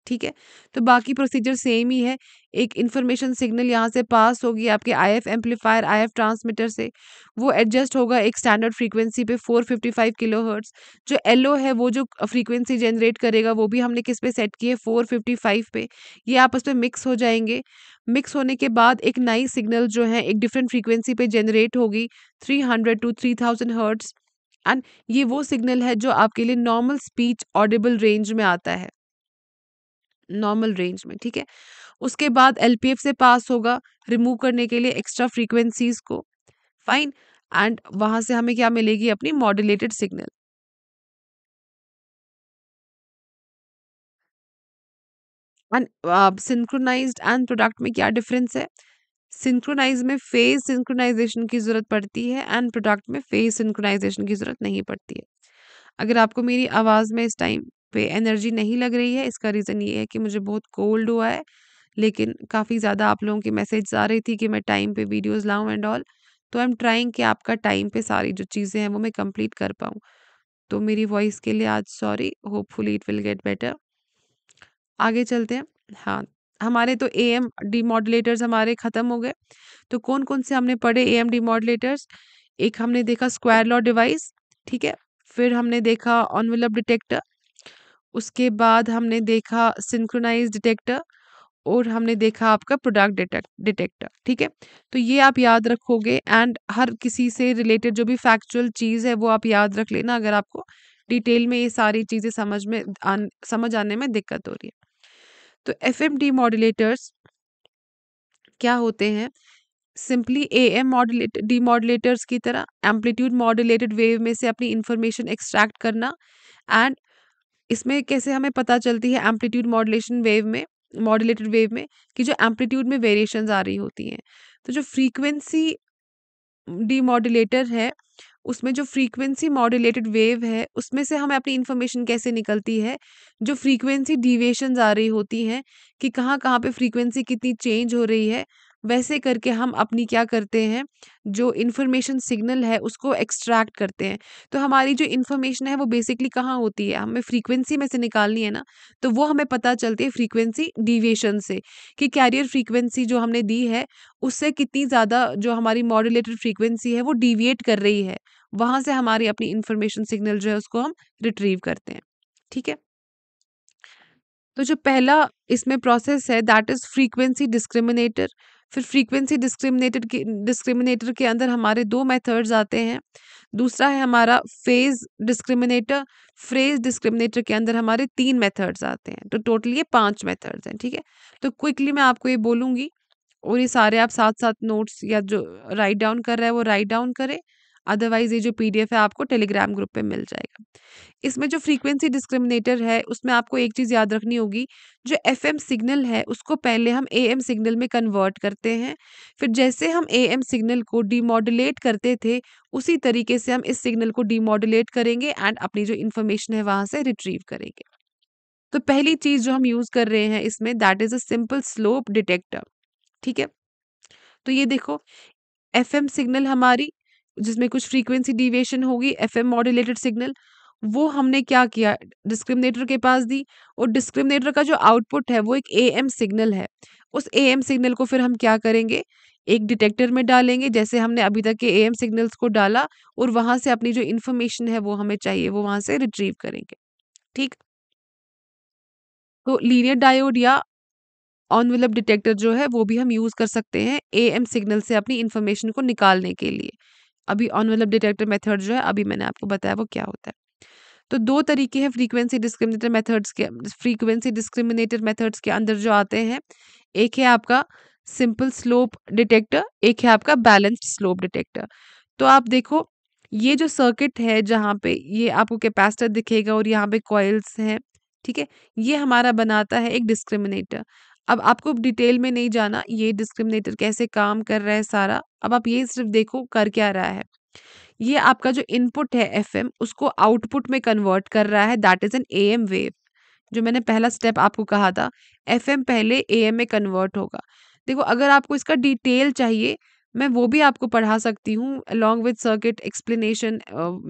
ठीक है तो बाकी प्रोसीजर सेम ही है एक इन्फॉर्मेशन सिग्नल यहाँ से पास होगी आपके I F amplifier I F transmitter से वो एडजस्ट होगा एक स्टैंडर्ड फ्रीक्वेंसी पे 455 किलो हर्ट्स जो एलो है वो जो फ्रीक्वेंसी जनरेट करेगा वो भी हमने किस पे सेट किए 455 पे ये आपस में मिक्स हो जाएंगे मिक्स होने के बाद एक नई सिग्नल जो है एक डिफरेंट फ्रीक्वेंसी पे जनरेट होगी hundred to thousand hertz and ये वो सिग्नल है जो आपके लिए नॉर्मल स्पीच ऑडिबल रेंज में आता है नॉर्मल रेंज में ठीक है उसके बाद एल से पास होगा रिमूव करने के लिए एक्स्ट्रा फ्रीक्वेंसीज को फाइन एंड वहां से हमें क्या मिलेगी अपनी modulated signal synchronise and product में क्या डिफरेंस है सिंक्रोनाइज में फेज सिंक्रोनाइजेशन की ज़रूरत पड़ती है एंड प्रोडक्ट में फेज सिंक्रोनाइजेशन की ज़रूरत नहीं पड़ती है अगर आपको मेरी आवाज़ में इस टाइम पे एनर्जी नहीं लग रही है इसका रीज़न ये है कि मुझे बहुत कोल्ड हुआ है लेकिन काफ़ी ज़्यादा आप लोगों की मैसेज आ रही थी कि मैं टाइम पे वीडियोस लाऊं एंड ऑल तो आई एम ट्राइंग कि आपका टाइम पे सारी जो चीज़ें हैं वो मैं कंप्लीट कर पाऊँ तो मेरी वॉइस के लिए आज sorry hopefully it will get better आगे चलते हैं हाँ हमारे तो ए एम डी मॉडलेटर्स हमारे ख़त्म हो गए तो कौन कौन से हमने पढ़े ए एम डी मॉडलेटर्स एक हमने देखा स्क्वायर लॉ डिवाइस ठीक है फिर हमने देखा ऑनवेलप डिटेक्टर उसके बाद हमने देखा सिंक्रोनाइज डिटेक्टर और हमने देखा आपका प्रोडक्ट डिटेक्टर ठीक है तो ये आप याद रखोगे एंड हर किसी से रिलेटेड जो भी फैक्चुअल चीज़ है वो आप याद रख लेना अगर आपको डिटेल में ये सारी चीज़ें समझ में आन, समझ आने में दिक्कत हो रही है तो एफ एम डी मॉडुलेटर्स क्या होते हैं simply A M modulator demodulators की तरह एम्पलीट्यूड मॉडुलेटेड वेव में से अपनी इंफॉर्मेशन एक्सट्रैक्ट करना एंड इसमें कैसे हमें पता चलती है एम्पलीट्यूड मॉडलेशन वेव में मॉडलेटेड वेव में कि जो एम्पलीट्यूड में वेरिएशन आ रही होती हैं तो जो फ्रीक्वेंसी डीमॉडुलेटर है उसमें जो फ्रीक्वेंसी मॉडुलेटेड वेव है उसमें से हमें अपनी इन्फॉर्मेशन कैसे निकलती है जो फ्रीक्वेंसी डिवेशन आ रही होती हैं कि कहाँ कहाँ पे फ्रीक्वेंसी कितनी चेंज हो रही है वैसे करके हम अपनी क्या करते हैं जो इन्फॉर्मेशन सिग्नल है उसको एक्सट्रैक्ट करते हैं तो हमारी जो इन्फॉर्मेशन है वो बेसिकली कहाँ होती है हमें फ्रीक्वेंसी में से निकालनी है ना तो वो हमें पता चलती है फ्रीक्वेंसी डिविएशन से कि कैरियर फ्रीक्वेंसी जो हमने दी है उससे कितनी ज़्यादा जो हमारी मॉड्यूलेटेड फ्रीक्वेंसी है वो डिविएट कर रही है वहाँ से हमारी अपनी इन्फॉर्मेशन सिग्नल जो है उसको हम रिट्रीव करते हैं ठीक है तो जो पहला इसमें प्रोसेस है दैट इज़ फ्रीक्वेंसी डिस्क्रिमिनेटर फिर फ्रीक्वेंसी डिस्क्रिमिनेटेड डिस्क्रिमिनेटर के अंदर हमारे दो मेथड्स आते हैं दूसरा है हमारा फेज डिस्क्रिमिनेटर फ्रेज डिस्क्रिमिनेटर के अंदर हमारे तीन मेथड्स आते हैं तो टोटली ये पांच मेथड्स हैं ठीक है तो क्विकली मैं आपको ये बोलूँगी और ये सारे आप साथ साथ नोट्स या जो राइट डाउन कर रहे हैं वो राइट डाउन करें अदरवाइज ये जो पीडीएफ है आपको टेलीग्राम ग्रुप पे मिल जाएगा इसमें जो फ्रीक्वेंसी डिस्क्रिमिनेटर है उसमें आपको एक चीज याद रखनी होगी जो एम सिग्नल है उसको पहले हम एम सिग्नल में कन्वर्ट करते हैं फिर जैसे हम एम सिग्नल को डिमोडुलेट करते थे उसी तरीके से हम इस सिग्नल को डिमोडुलेट करेंगे एंड अपनी जो इन्फॉर्मेशन है वहां से रिट्रीव करेंगे तो पहली चीज जो हम यूज कर रहे हैं इसमें that is a simple slope detector ठीक है तो ये देखो एफ सिग्नल हमारी जिसमें कुछ फ्रीक्वेंसी डिविएशन होगी एफ एम मॉड्यूलेटेड सिग्नल वो हमने क्या किया डिस्क्रिमिनेटर के पास दी और डिस्क्रिमिनेटर का जो आउटपुट है वो एक ए एम सिग्नल है उस ए एम सिग्नल को फिर हम क्या करेंगे एक डिटेक्टर में डालेंगे जैसे हमने अभी तक के ए एम सिग्नल्स को डाला और वहाँ से अपनी जो इन्फॉर्मेशन है वो हमें चाहिए वो वहाँ से रिट्रीव करेंगे ठीक तो लीनियर डायोड या ऑनवेलप डिटेक्टर जो है वो भी हम यूज़ कर सकते हैं ए एम सिग्नल से अपनी इन्फॉर्मेशन को निकालने के लिए अभी ऑनवेलप डिटेक्टर मेथड जो है अभी मैंने आपको बताया वो क्या होता है तो दो तरीके हैं फ्रीक्वेंसी डिस्क्रिमिनेटर मेथड्स के फ्रीक्वेंसी डिस्क्रिमिनेटर मेथड्स के अंदर जो आते हैं एक है आपका सिंपल स्लोप डिटेक्टर एक है आपका बैलेंस्ड स्लोप डिटेक्टर तो आप देखो ये जो सर्किट है जहाँ पे ये आपको कैपेसिटर दिखेगा और यहाँ पे कॉयल्स हैं ठीक है ये हमारा बनाता है एक डिस्क्रिमिनेटर अब आपको डिटेल में नहीं जाना ये डिस्क्रिमिनेटर कैसे काम कर रहा है सारा अब आप ये सिर्फ देखो कर क्या रहा है ये आपका जो इनपुट है एफ उसको आउटपुट में कन्वर्ट कर रहा है that is N M wave जो मैंने पहला स्टेप आपको कहा था एफ पहले ए में कन्वर्ट होगा देखो अगर आपको इसका डिटेल चाहिए मैं वो भी आपको पढ़ा सकती हूँ along with circuit explanation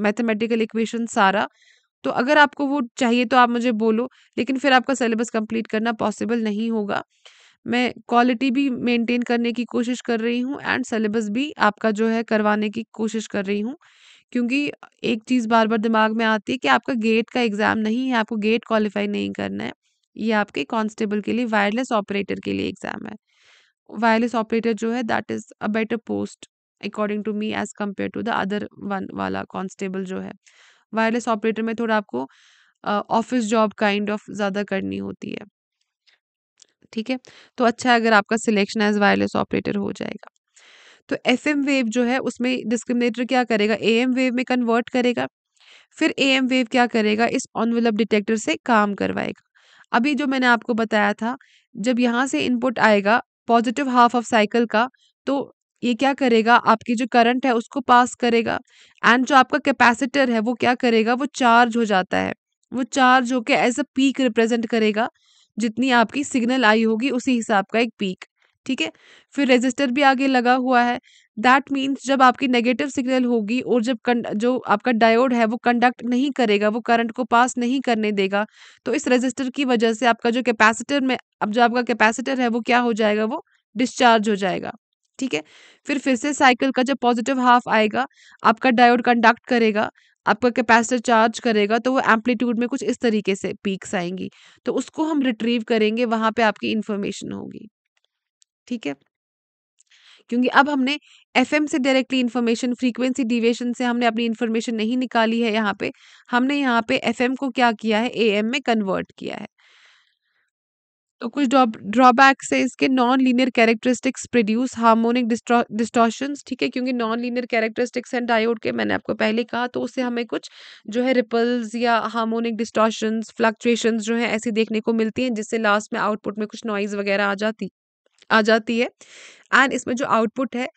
mathematical equation सारा तो अगर आपको वो चाहिए तो आप मुझे बोलो लेकिन फिर आपका सिलेबस कंप्लीट करना पॉसिबल नहीं होगा मैं क्वालिटी भी मेंटेन करने की कोशिश कर रही हूँ एंड सिलेबस भी आपका जो है करवाने की कोशिश कर रही हूँ क्योंकि एक चीज़ बार बार दिमाग में आती है कि आपका गेट का एग्ज़ाम नहीं है आपको गेट क्वालिफाई नहीं करना है ये आपके कांस्टेबल के लिए वायरलेस ऑपरेटर के लिए एग्ज़ाम है वायरलेस ऑपरेटर जो है that is a better post according to me as compare to the other one वाला कॉन्स्टेबल जो है वायरलेस ऑपरेटर में थोड़ा आपको ऑफिस जॉब काइंड ऑफ ज़्यादा करनी होती है ठीक है तो अच्छा है अगर आपका सिलेक्शन एज वायरलेस ऑपरेटर हो जाएगा तो एफ वेव जो है उसमें डिस्क्रिमिनेटर क्या करेगा ए एम वेव में कन्वर्ट करेगा फिर ए एम वेव क्या करेगा इस ऑनवेलप डिटेक्टर से काम करवाएगा अभी जो मैंने आपको बताया था जब यहाँ से इनपुट आएगा पॉजिटिव हाफ ऑफ साइकिल का तो ये क्या करेगा आपकी जो करंट है उसको पास करेगा एंड जो आपका कैपेसिटर है वो क्या करेगा वो चार्ज हो जाता है वो चार्ज होकर एज अ पीक रिप्रेजेंट करेगा जितनी आपकी सिग्नल आई होगी उसी हिसाब का एक पीक ठीक है फिर रेजिस्टर भी आगे लगा हुआ है दैट मीन्स जब आपकी नेगेटिव सिग्नल होगी और जब जो आपका डायोड है वो कंडक्ट नहीं करेगा वो करंट को पास नहीं करने देगा तो इस रेजिस्टर की वजह से आपका जो कैपेसिटर में अब जो आपका कैपेसिटर है वो क्या हो जाएगा वो डिस्चार्ज हो जाएगा ठीक है फिर फिर से साइकिल का जब पॉजिटिव हाफ आएगा आपका डायोड कंडक्ट करेगा आपका कैपेसिटर चार्ज करेगा तो वो एम्पलीट्यूड में कुछ इस तरीके से पीक्स आएंगी तो उसको हम रिट्रीव करेंगे वहां पे आपकी इन्फॉर्मेशन होगी ठीक है क्योंकि अब हमने एफ से डायरेक्टली इन्फॉर्मेशन फ्रीक्वेंसी डिविएशन से हमने अपनी इन्फॉर्मेशन नहीं निकाली है यहाँ पे हमने यहाँ पे एफ को क्या किया है ए में कन्वर्ट किया है तो कुछ ड्रॉबैक्स है इसके non linear characteristics produce harmonic distortions ठीक है क्योंकि non linear characteristics and diode के मैंने आपको पहले कहा तो उससे हमें कुछ जो है रिपल्स या हार्मोनिक डिस्टॉशंस फ्लक्चुएशंस जो है ऐसी देखने को मिलती हैं जिससे लास्ट में आउटपुट में कुछ नॉइज़ वगैरह आ जाती आ जाती है एंड इसमें जो आउटपुट है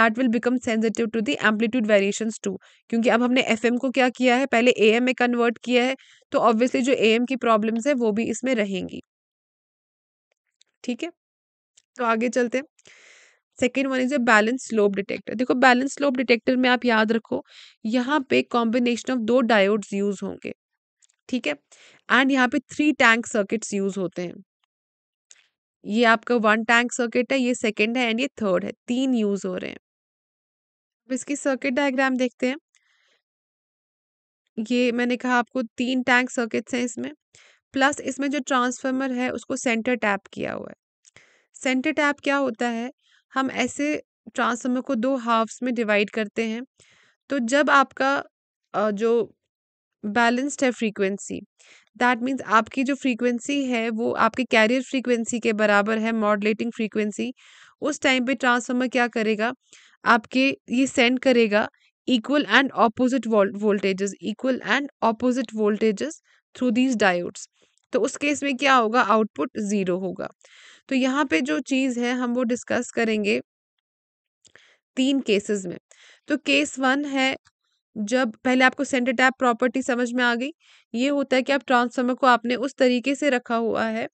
that will become sensitive to the amplitude variation too क्योंकि अब हमने एफ को क्या किया है पहले ए में कन्वर्ट किया है तो ऑब्वियसली जो ए की प्रॉब्लम्स है वो भी इसमें रहेंगी ठीक है तो आगे चलते हैं second one is a balance slope detector देखो बैलेंस स्लोप डिटेक्टर में आप याद रखो यहाँ पे कॉम्बिनेशन ऑफ दो डायोड्स यूज होंगे ठीक है एंड यहाँ पे थ्री टैंक सर्किट्स यूज होते हैं ये आपका वन टैंक सर्किट है ये सेकेंड है एंड ये थर्ड है तीन यूज हो रहे हैं अब इसकी सर्किट डायग्राम देखते हैं ये मैंने कहा आपको तीन टैंक सर्किट्स हैं इसमें प्लस इसमें जो ट्रांसफार्मर है उसको सेंटर टैप किया हुआ है सेंटर टैप क्या होता है हम ऐसे ट्रांसफार्मर को दो हाफ्स में डिवाइड करते हैं तो जब आपका जो बैलेंस्ड है फ्रीक्वेंसी दैट मीन्स आपकी जो फ्रीक्वेंसी है वो आपके कैरियर फ्रीक्वेंसी के बराबर है मॉडलेटिंग फ्रीक्वेंसी उस टाइम पे ट्रांसफार्मर क्या करेगा आपके ये सेंड करेगा equal and opposite voltages equal and opposite voltages through these diodes तो उस केस में क्या होगा आउटपुट ज़ीरो होगा तो यहाँ पे जो चीज़ है हम वो डिस्कस करेंगे तीन केसेस में तो केस वन है जब पहले आपको सेंटर टैप प्रॉपर्टी समझ में आ गई ये होता है कि आप ट्रांसफार्मर को आपने उस तरीके से रखा हुआ है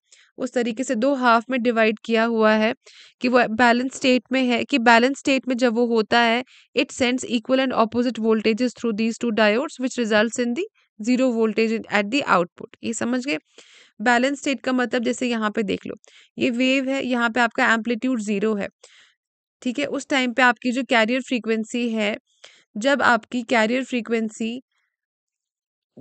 उस तरीके से दो हाफ में डिवाइड किया हुआ है कि वो बैलेंस स्टेट में है कि बैलेंस स्टेट में जब वो होता है it sends equal and opposite voltages through these two diodes which result in the zero voltage at the output ये समझ गए बैलेंस स्टेट का मतलब जैसे यहाँ पे देख लो ये वेव है यहाँ पे आपका एम्पलीट्यूड ज़ीरो है ठीक है उस टाइम पे आपकी जो कैरियर फ्रीक्वेंसी है जब आपकी कैरियर फ्रीक्वेंसी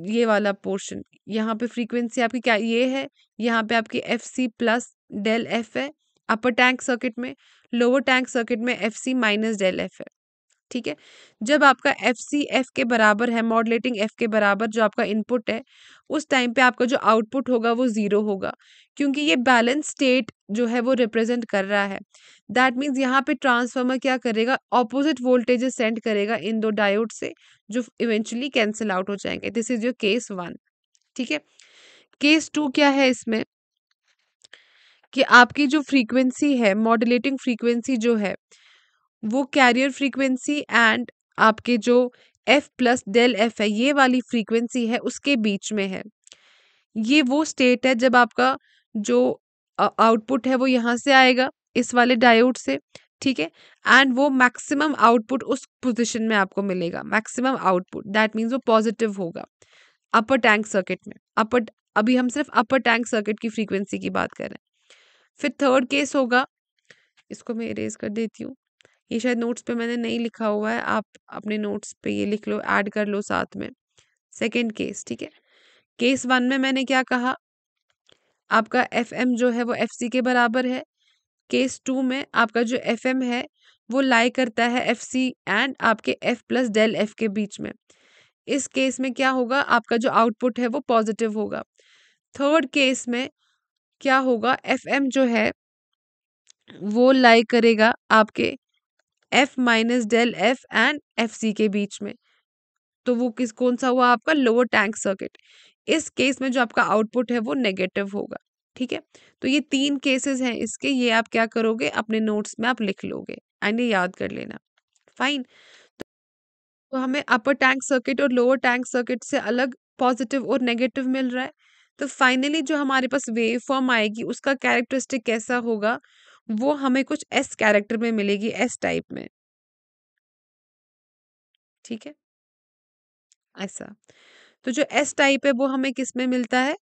ये वाला पोर्शन यहाँ पे फ्रीक्वेंसी आपकी क्या ये है यहाँ पे आपकी F C plus del F है अपर टैंक सर्किट में लोअर टैंक सर्किट में F C minus del F है ठीक है जब आपका एफ सी एफ के बराबर है मॉडलेटिंग एफ के बराबर जो आपका इनपुट है उस टाइम पे आपका जो आउटपुट होगा वो ज़ीरो होगा क्योंकि ये बैलेंस स्टेट जो है वो रिप्रेजेंट कर रहा है दैट मीन्स यहाँ पे ट्रांसफार्मर क्या करेगा ऑपोजिट वोल्टेजेस सेंड करेगा इन दो डायोड से जो इवेंचुअली कैंसिल आउट हो जाएंगे this is your case one ठीक है केस टू क्या है इसमें कि आपकी जो फ्रीक्वेंसी है मॉडलेटिंग फ्रीक्वेंसी जो है वो कैरियर फ्रीक्वेंसी एंड आपके जो एफ प्लस डेल एफ है ये वाली फ्रीक्वेंसी है उसके बीच में है ये वो स्टेट है जब आपका जो आउटपुट है वो यहाँ से आएगा इस वाले डायोड से ठीक है एंड वो मैक्सिमम आउटपुट उस पोजीशन में आपको मिलेगा मैक्सिमम आउटपुट दैट मीन्स वो पॉजिटिव होगा अपर टैंक सर्किट में अपर अभी हम सिर्फ अपर टैंक सर्किट की फ्रीक्वेंसी की बात कर रहे हैं फिर थर्ड केस होगा इसको मैं इरेज कर देती हूँ ये शायद नोट्स पे मैंने नहीं लिखा हुआ है आप अपने नोट्स पे ये लिख लो ऐड कर लो साथ में सेकेंड केस ठीक है केस वन में मैंने क्या कहा आपका एफ एम जो है वो एफ सी के बराबर है केस टू में आपका जो एफ एम है वो लाई करता है एफ सी एंड आपके एफ प्लस डेल एफ के बीच में इस केस में क्या होगा आपका जो आउटपुट है वो पॉजिटिव होगा थर्ड केस में क्या होगा एफ एम जो है वो लाई करेगा आपके F minus del F and F C के बीच में तो वो किस कौन सा हुआ आपका लोअर टैंक सर्किट इस केस में जो आपका आउटपुट है वो नेगेटिव होगा ठीक है तो ये तीन केसेस हैं इसके ये आप क्या करोगे अपने नोट्स में आप लिख लोगे एंड ये याद कर लेना फाइन तो हमें अपर टैंक सर्किट और लोअर टैंक सर्किट से अलग पॉजिटिव और नेगेटिव मिल रहा है तो फाइनली जो हमारे पास वेव फॉर्म आएगी उसका कैरेक्टरिस्टिक कैसा होगा वो हमें कुछ एस कैरेक्टर में मिलेगी एस टाइप में ठीक है ऐसा तो जो एस टाइप है वो हमें किस में मिलता है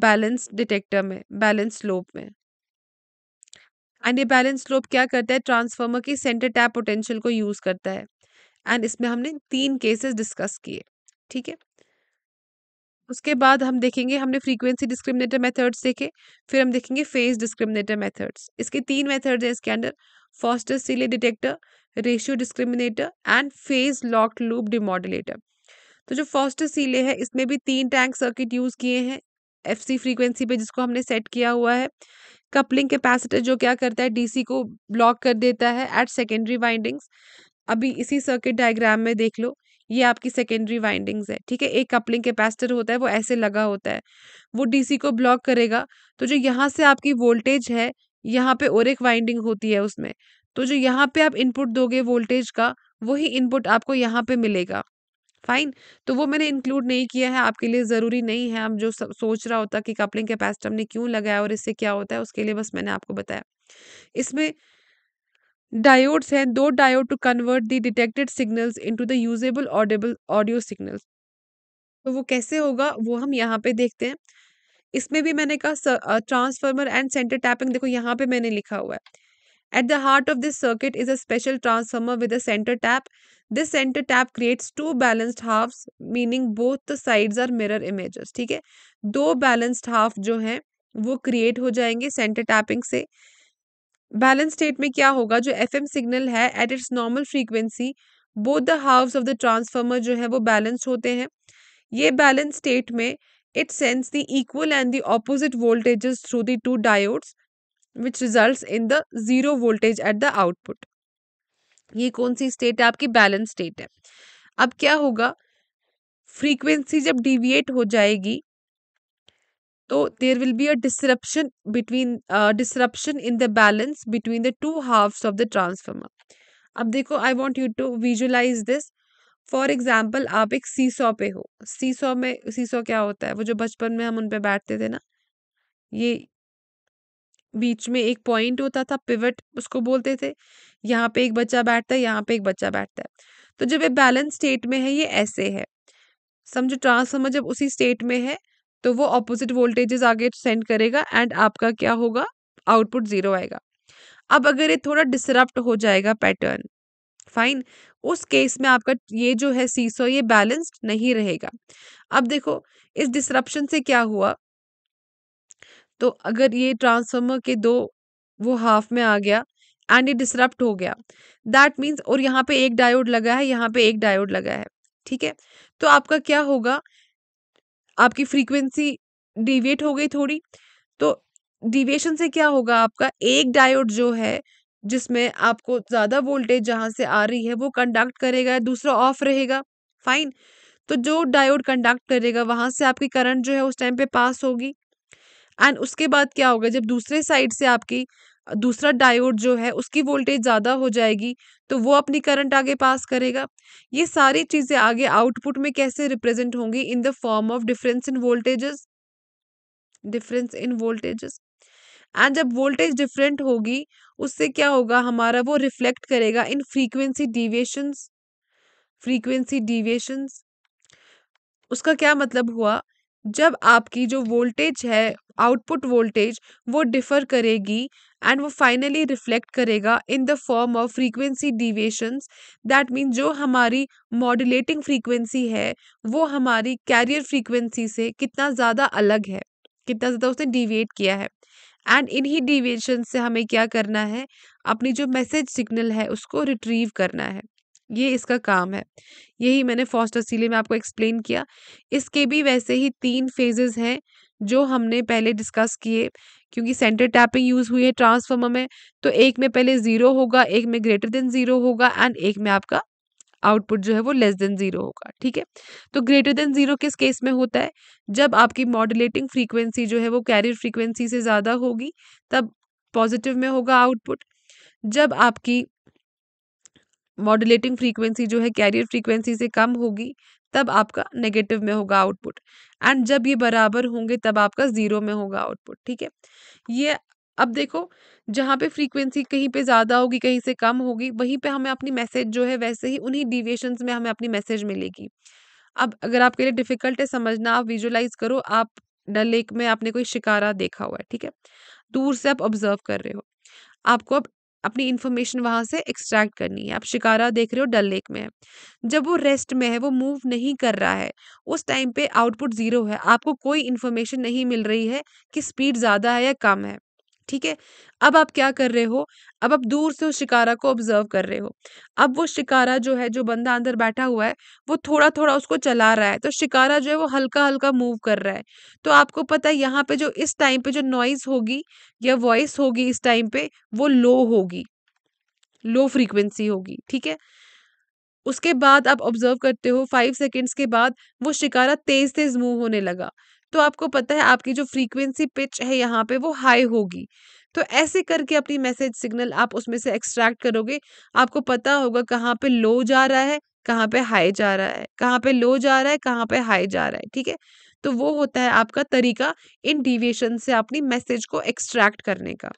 बैलेंस डिटेक्टर में बैलेंस स्लोप में एंड ये बैलेंस स्लोप क्या करता है ट्रांसफार्मर की सेंटर टैप पोटेंशियल को यूज करता है एंड इसमें हमने तीन केसेस डिस्कस किए ठीक है उसके बाद हम देखेंगे हमने फ्रीक्वेंसी डिस्क्रिमिनेटर मेथड्स देखे फिर हम देखेंगे फेस डिस्क्रिमिनेटर मेथड्स इसके तीन मेथड्स हैं इसके अंदर Foster Seeley detector ratio discriminator and phase locked loop demodulator तो जो फॉस्टर सीले है इसमें भी तीन टैंक सर्किट यूज़ किए हैं एफ सी फ्रीक्वेंसी पर जिसको हमने सेट किया हुआ है कपलिंग कैपेसिटर जो क्या करता है सी को ब्लॉक कर देता है एट सेकेंडरी वाइंडिंग्स अभी इसी सर्किट डायग्राम में देख लो ये आपकी सेकेंडरी वाइंडिंग्स है ठीक है एक कपलिंग कैपेसिटर होता है वो ऐसे लगा होता है वो डीसी को ब्लॉक करेगा तो जो यहाँ से आपकी वोल्टेज है यहाँ पे और एक वाइंडिंग होती है उसमें तो जो यहाँ पे आप इनपुट दोगे वोल्टेज का वही इनपुट आपको यहाँ पे मिलेगा फाइन तो वो मैंने इंक्लूड नहीं किया है आपके लिए ज़रूरी नहीं है हम जो सोच रहा होता कि कपलिंग कैपेसिटर हमने क्यों लगाया और इससे क्या होता है उसके लिए बस मैंने आपको बताया इसमें डायोड्स हैं दो diode to convert the detected signals into the usable audible audio signals तो वो कैसे होगा वो हम यहाँ पे देखते हैं इसमें भी मैंने कहा ट्रांसफार्मर एंड सेंटर टैपिंग देखो यहाँ पे मैंने लिखा हुआ है at the heart of this circuit is a special transformer with a centre tap this centre tap creates two balanced halves meaning both the sides are mirror images ठीक है दो बैलेंस्ड हाफ जो हैं वो क्रिएट हो जाएंगे centre tapping से balance state में क्या होगा जो एफ सिग्नल है at its normal frequency both the house of the transformer जो है वो बैलेंस्ड होते हैं ये बैलेंस स्टेट में it sends the equal and the opposite voltages through the two diodes which result in the zero voltage at the output ये कौन सी state है आपकी बैलेंस स्टेट है अब क्या होगा फ्रीक्वेंसी जब डिविएट हो जाएगी तो there will be a disruption between disruption in the balance between the two two of the transformer अब देखो I want you to visualise this for example आप एक सीसॉ पे हो सीसॉ में सीसॉ क्या होता है वो जो बचपन में हम उन बैठते थे ना ये बीच में एक पॉइंट होता था पिवट उसको बोलते थे यहाँ पे एक बच्चा बैठता है यहाँ पे एक बच्चा बैठता है तो जब ये बैलेंस स्टेट में है ये ऐसे है समझो ट्रांसफार्मर जब उसी स्टेट में है तो वो ऑपोजिट वोल्टेजेस आगे सेंड करेगा एंड आपका क्या होगा आउटपुट जीरो आएगा अब अगर ये थोड़ा डिसरप्ट हो जाएगा पैटर्न फाइन उस केस में आपका ये जो है सीसो ये बैलेंस्ड नहीं रहेगा अब देखो इस डिसरप्शन से क्या हुआ तो अगर ये ट्रांसफार्मर के दो वो हाफ में आ गया एंड ये डिसरप्ट हो गया दैट मीन्स और यहाँ पे एक डायोड लगा है यहाँ पे एक डायोड लगा है ठीक है तो आपका क्या होगा आपकी फ्रीक्वेंसी डिविएट हो गई थोड़ी तो डिविएशन से क्या होगा आपका एक डायोड जो है जिसमें आपको ज़्यादा वोल्टेज जहाँ से आ रही है वो कंडक्ट करेगा दूसरा ऑफ रहेगा फाइन तो जो डायोड कंडक्ट करेगा वहाँ से आपकी करंट जो है उस टाइम पे पास होगी एंड उसके बाद क्या होगा जब दूसरे साइड से आपकी दूसरा डायोड जो है उसकी वोल्टेज ज़्यादा हो जाएगी तो वो अपनी करंट आगे पास करेगा ये सारी चीज़ें आगे आउटपुट में कैसे रिप्रेजेंट होंगी in the form of difference in voltages difference in voltages and जब वोल्टेज डिफरेंट होगी उससे क्या होगा हमारा वो रिफ्लेक्ट करेगा in frequency deviations frequency deviations उसका क्या मतलब हुआ जब आपकी जो वोल्टेज है आउटपुट वोल्टेज वो डिफर करेगी एंड वो फाइनली रिफ्लेक्ट करेगा in the form of frequency deviations that mean जो हमारी मॉड्यूलेटिंग फ्रीक्वेंसी है वो हमारी कैरियर फ्रीक्वेंसी से कितना ज़्यादा अलग है कितना ज़्यादा उसने डिविएट किया है एंड इन्हीं डिविएशन से हमें क्या करना है अपनी जो मैसेज सिग्नल है उसको रिट्रीव करना है ये इसका काम है यही मैंने फॉस्ट सीले में आपको एक्सप्लेन किया इसके भी वैसे ही तीन फेजेस हैं जो हमने पहले डिस्कस किए क्योंकि सेंटर टैपिंग यूज़ हुई है ट्रांसफॉर्मर में तो एक में पहले ज़ीरो होगा एक में ग्रेटर देन ज़ीरो होगा एंड एक में आपका आउटपुट जो है वो लेस देन ज़ीरो होगा ठीक है तो ग्रेटर देन ज़ीरो किस केस में होता है जब आपकी मॉडुलेटिंग फ्रीक्वेंसी जो है वो कैरियर फ्रीक्वेंसी से ज़्यादा होगी तब पॉजिटिव में होगा आउटपुट जब आपकी मॉड्यूलेटिंग फ्रीक्वेंसी जो है कैरियर फ्रीक्वेंसी से कम होगी तब आपका नेगेटिव में होगा आउटपुट एंड जब ये बराबर होंगे तब आपका ज़ीरो में होगा आउटपुट ठीक है ये अब देखो जहाँ पे फ्रीक्वेंसी कहीं पे ज़्यादा होगी कहीं से कम होगी वहीं पे हमें अपनी मैसेज जो है वैसे ही उन्हीं डिविएशंस में हमें अपनी मैसेज मिलेगी अब अगर आपके लिए डिफिकल्ट है समझना आप विजुलाइज करो आप डल लेक में आपने कोई शिकारा देखा हुआ है ठीक है दूर से आप ऑब्जर्व कर रहे हो आपको अब अपनी इन्फॉर्मेशन वहाँ से एक्सट्रैक्ट करनी है आप शिकारा देख रहे हो डल लेक में है जब वो रेस्ट में है वो मूव नहीं कर रहा है उस टाइम पे आउटपुट ज़ीरो है आपको कोई इन्फॉर्मेशन नहीं मिल रही है कि स्पीड ज़्यादा है या कम है ठीक है अब आप क्या कर रहे हो अब आप दूर से उस शिकारा को ऑब्जर्व कर रहे हो अब वो शिकारा जो है जो बंदा अंदर बैठा हुआ है वो थोड़ा थोड़ा उसको चला रहा है तो शिकारा जो है वो हल्का हल्का मूव कर रहा है तो आपको पता है यहाँ पे जो इस टाइम पे जो नॉइज होगी या वॉइस होगी इस टाइम पे वो लो होगी लो फ्रीक्वेंसी होगी ठीक है उसके बाद आप ऑब्जर्व करते हो फाइव सेकेंड्स के बाद वो शिकारा तेज तेज मूव होने लगा तो आपको पता है आपकी जो फ्रीक्वेंसी पिच है यहाँ पे वो हाई होगी तो ऐसे करके अपनी मैसेज सिग्नल आप उसमें से एक्सट्रैक्ट करोगे आपको पता होगा कहाँ पे लो जा रहा है कहाँ पे हाई जा रहा है कहाँ पे लो जा रहा है कहाँ पे हाई जा रहा है ठीक है तो वो होता है आपका तरीका इन डिविएशन से अपनी मैसेज को एक्सट्रैक्ट करने का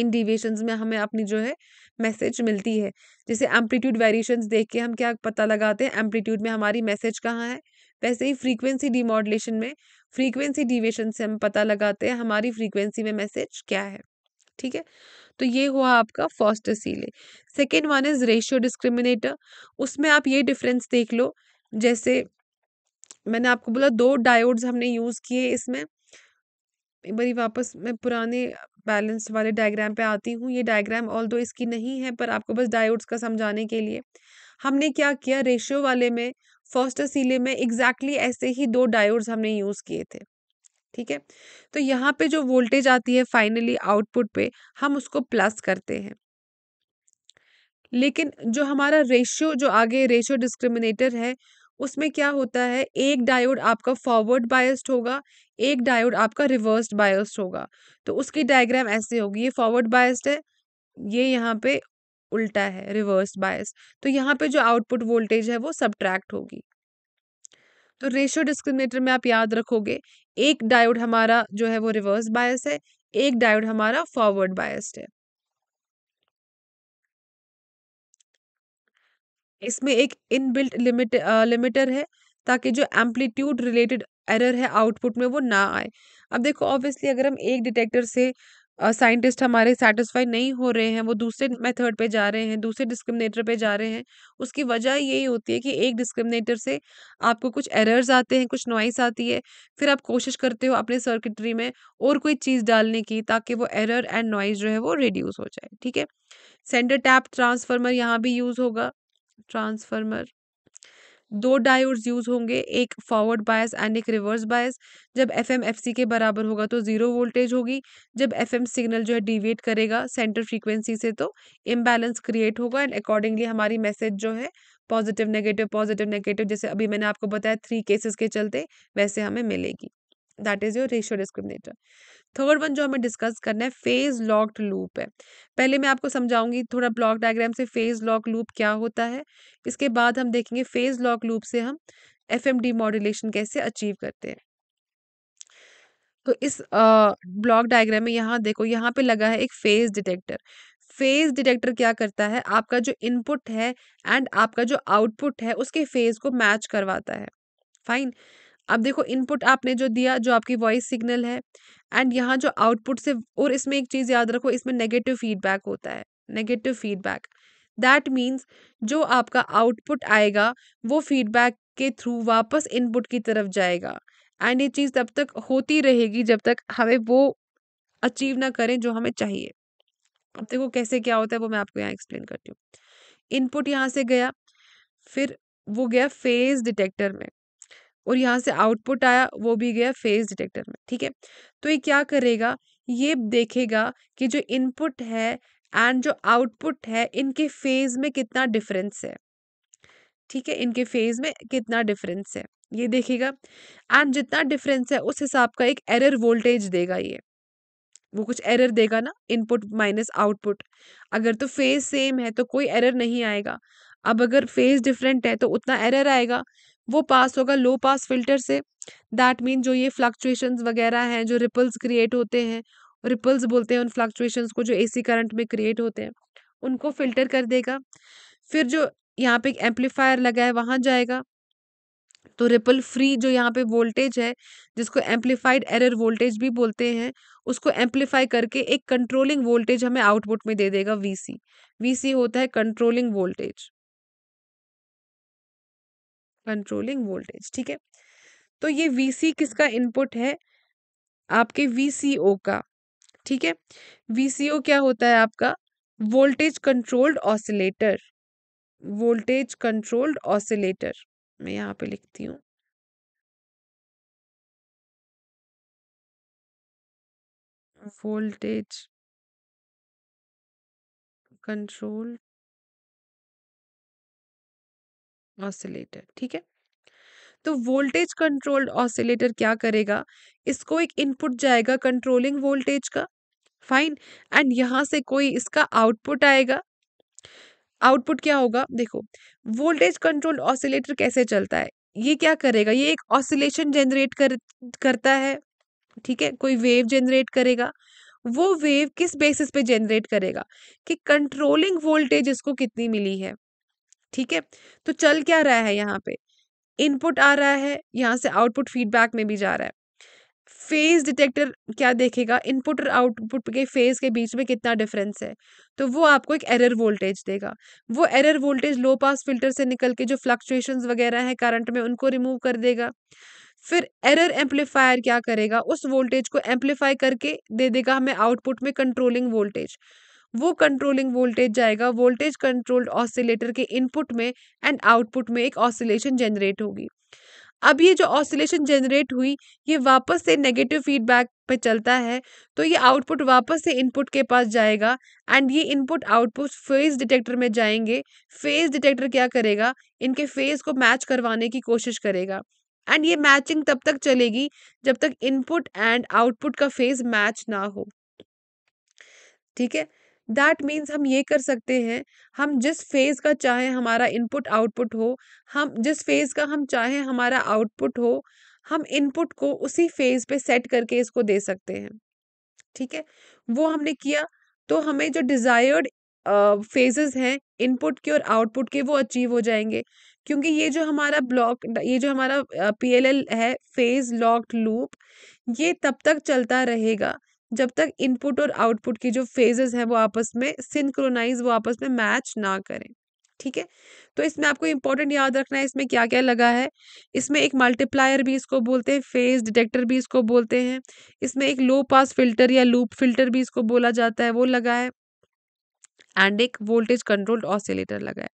इन डिविएशन में हमें अपनी जो है मैसेज मिलती है जैसे एम्पलीट्यूड वेरिएशन देख के हम क्या पता लगाते हैं एम्पलीट्यूड में हमारी मैसेज कहाँ है वैसे ही फ्रीक्वेंसी डिमोडलेशन में फ्रीक्वेंसी डिवेशन से हम पता लगाते हैं हमारी फ्रीक्वेंसी में मैसेज क्या है ठीक है तो ये हुआ आपका first Seeley second one is ratio discriminator उसमें आप ये डिफरेंस देख लो जैसे मैंने आपको बोला दो डायोड्स हमने यूज़ किए इसमें एक बारी वापस मैं पुराने बैलेंस वाले डायग्राम पे आती हूँ ये डायग्राम ऑल दो इसकी नहीं है पर आपको बस डायोड्स का समझाने के लिए हमने क्या किया रेशियो वाले में फर्स्ट सीले में एग्जैक्टली exactly ऐसे ही दो डायोड्स हमने यूज़ किए थे ठीक है तो यहाँ पे जो वोल्टेज आती है फाइनली आउटपुट पे हम उसको प्लस करते हैं लेकिन जो हमारा रेशियो जो आगे रेशियो डिस्क्रिमिनेटर है उसमें क्या होता है एक डायोड आपका फॉरवर्ड बायस्ड होगा एक डायोड आपका रिवर्स्ड बायस्ड होगा तो उसकी डायग्राम ऐसे होगी ये फॉरवर्ड बायस्ड है ये यहाँ पे उल्टा है रिवर्स बायस तो यहाँ पे जो आउटपुट वोल्टेज है वो सब्ट्रैक्ट होगी तो रेशियो डिस्क्रिमिनेटर में आप याद रखोगे एक डायोड हमारा जो है वो रिवर्स बायस है एक डायोड हमारा फॉरवर्ड बायस्ड है इसमें एक इनबिल्ट लिमिट लिमिटर है ताकि जो एम्पलीट्यूड रिलेटेड एरर है आउटपुट में वो ना आए अब देखो ऑब्वियसली अगर हम एक डिटेक्टर से साइंटिस्ट हमारे सेटिस्फाई नहीं हो रहे हैं वो दूसरे मेथड पे जा रहे हैं दूसरे डिस्क्रिमिनेटर पे जा रहे हैं उसकी वजह यही होती है कि एक डिस्क्रिमिनेटर से आपको कुछ एरर्स आते हैं कुछ नॉइस आती है फिर आप कोशिश करते हो अपने सर्किटरी में और कोई चीज़ डालने की ताकि वो एरर एंड नॉइज जो है वो रिड्यूस हो जाए ठीक है सेंटर टैप ट्रांसफार्मर यहाँ भी यूज़ होगा ट्रांसफार्मर दो डायोड्स यूज होंगे एक फॉरवर्ड बायस एंड एक रिवर्स बायस जब एफ एम एफ सी के बराबर होगा तो जीरो वोल्टेज होगी जब एफ एम सिग्नल जो है डिविएट करेगा सेंटर फ्रीक्वेंसी से तो इम्बैलेंस क्रिएट होगा एंड अकॉर्डिंगली हमारी मैसेज जो है पॉजिटिव नेगेटिव पॉजिटिव नेगेटिव जैसे अभी मैंने आपको बताया थ्री केसेस के चलते वैसे हमें मिलेगी that is your ratio discriminator third one जो हमें डिस्कस करना है फेज लॉक्ड लूप है पहले मैं आपको समझाऊंगी थोड़ा ब्लॉक डायग्राम से फेज लॉक लूप क्या होता है इसके बाद हम देखेंगे फेज लॉक लूप से हम एफ एम डी मॉड्यूलेशन कैसे अचीव करते हैं तो इस ब्लॉक uh, डायग्राम में यहाँ देखो यहाँ पे लगा है एक फेज डिटेक्टर फेज डिटेक्टर क्या करता है आपका जो इनपुट है एंड आपका जो आउटपुट है उसके फेज को मैच करवाता है फाइन अब देखो इनपुट आपने जो दिया जो आपकी वॉइस सिग्नल है एंड यहाँ जो आउटपुट से और इसमें एक चीज़ याद रखो इसमें नेगेटिव फीडबैक होता है नेगेटिव फीडबैक दैट मीन्स जो आपका आउटपुट आएगा वो फीडबैक के थ्रू वापस इनपुट की तरफ जाएगा एंड ये चीज़ तब तक होती रहेगी जब तक हमें वो अचीव ना करें जो हमें चाहिए अब देखो कैसे क्या होता है वो मैं आपको यहाँ एक्सप्लेन करती हूँ इनपुट यहाँ से गया फिर वो गया फेज डिटेक्टर में और यहाँ से आउटपुट आया वो भी गया फेज डिटेक्टर में ठीक है तो ये क्या करेगा ये देखेगा कि जो इनपुट है एंड जो आउटपुट है इनके फेज में कितना डिफरेंस है ठीक है इनके फेज में कितना डिफरेंस है ये देखेगा एंड जितना डिफरेंस है उस हिसाब का एक एरर वोल्टेज देगा ये वो कुछ एरर देगा ना इनपुट माइनस आउटपुट अगर तो फेज सेम है तो कोई एरर नहीं आएगा अब अगर फेज डिफरेंट है तो उतना एरर आएगा वो पास होगा लो पास फिल्टर से दैट मीन जो ये फ्लक्चुएशंस वगैरह हैं जो रिपल्स क्रिएट होते हैं रिपल्स बोलते हैं उन फ्लक्चुएशंस को जो एसी करंट में क्रिएट होते हैं उनको फिल्टर कर देगा फिर जो यहाँ पे एक एम्पलीफायर लगा है वहाँ जाएगा तो रिपल फ्री जो यहाँ पे वोल्टेज है जिसको एम्पलीफाइड एरर वोल्टेज भी बोलते हैं उसको एम्पलीफाई करके एक कंट्रोलिंग वोल्टेज हमें आउटपुट में दे देगा वीसी वीसी होता है कंट्रोलिंग वोल्टेज कंट्रोलिंग वोल्टेज ठीक है तो ये वी किसका इनपुट है आपके वी का ठीक है वी क्या होता है आपका voltage controlled oscillator voltage controlled oscillator मैं यहाँ पे लिखती हूँ वोल्टेज कंट्रोल्ड ऑसिलेटर ठीक है तो वोल्टेज कंट्रोल्ड ऑसिलेटर क्या करेगा इसको एक इनपुट जाएगा कंट्रोलिंग वोल्टेज का फाइन एंड यहाँ से कोई इसका आउटपुट आएगा आउटपुट क्या होगा देखो वोल्टेज कंट्रोल ऑसिलेटर कैसे चलता है ये क्या करेगा ये एक ऑसिलेशन जनरेट कर करता है ठीक है कोई वेव जनरेट करेगा वो वेव किस बेसिस पे जनरेट करेगा कि कंट्रोलिंग वोल्टेज इसको कितनी मिली है ठीक है तो चल क्या रहा है यहाँ पे इनपुट आ रहा है यहाँ से आउटपुट फीडबैक में भी जा रहा है फेज डिटेक्टर क्या देखेगा इनपुट और आउटपुट के फेज के बीच में कितना डिफरेंस है तो वो आपको एक एरर वोल्टेज देगा वो error voltage low pass filter से निकल के जो फ्लक्चुएशंस वगैरह हैं करंट में उनको रिमूव कर देगा फिर एरर एम्पलीफायर क्या करेगा उस वोल्टेज को एम्पलीफाई करके दे देगा हमें आउटपुट में कंट्रोलिंग वोल्टेज वो कंट्रोलिंग वोल्टेज जाएगा वोल्टेज कंट्रोल्ड ऑसिलेटर के इनपुट में एंड आउटपुट में एक ऑसिलेशन जनरेट होगी अब ये जो ऑसिलेशन जनरेट हुई ये वापस से नेगेटिव फीडबैक पे चलता है तो ये आउटपुट वापस से इनपुट के पास जाएगा एंड ये इनपुट आउटपुट फेज डिटेक्टर में जाएंगे फेज डिटेक्टर क्या करेगा इनके फेज को मैच करवाने की कोशिश करेगा एंड ये मैचिंग तब तक चलेगी जब तक इनपुट एंड आउटपुट का फेज मैच ना हो ठीक है दैट मीन्स हम ये कर सकते हैं हम जिस फेज़ का चाहे हमारा इनपुट आउटपुट हो हम जिस फेज़ का हम चाहे हमारा आउटपुट हो हम इनपुट को उसी फेज़ पे सेट करके इसको दे सकते हैं ठीक है वो हमने किया तो हमें जो डिज़ायर्ड फेजेस हैं इनपुट के और आउटपुट के वो अचीव हो जाएंगे क्योंकि ये जो हमारा ब्लॉक ये जो हमारा पीएलएल है फेज लॉक्ड लूप ये तब तक चलता रहेगा जब तक इनपुट और आउटपुट की जो फेजेस हैं वो आपस में सिंक्रोनाइज वो आपस में मैच ना करें ठीक है तो इसमें आपको इंपॉर्टेंट याद रखना है इसमें क्या क्या लगा है इसमें एक मल्टीप्लायर भी इसको बोलते हैं फेज डिटेक्टर भी इसको बोलते हैं इसमें एक लो पास फिल्टर या लूप फिल्टर भी इसको बोला जाता है वो लगा है एंड एक वोल्टेज कंट्रोल्ड ऑसिलेटर लगा है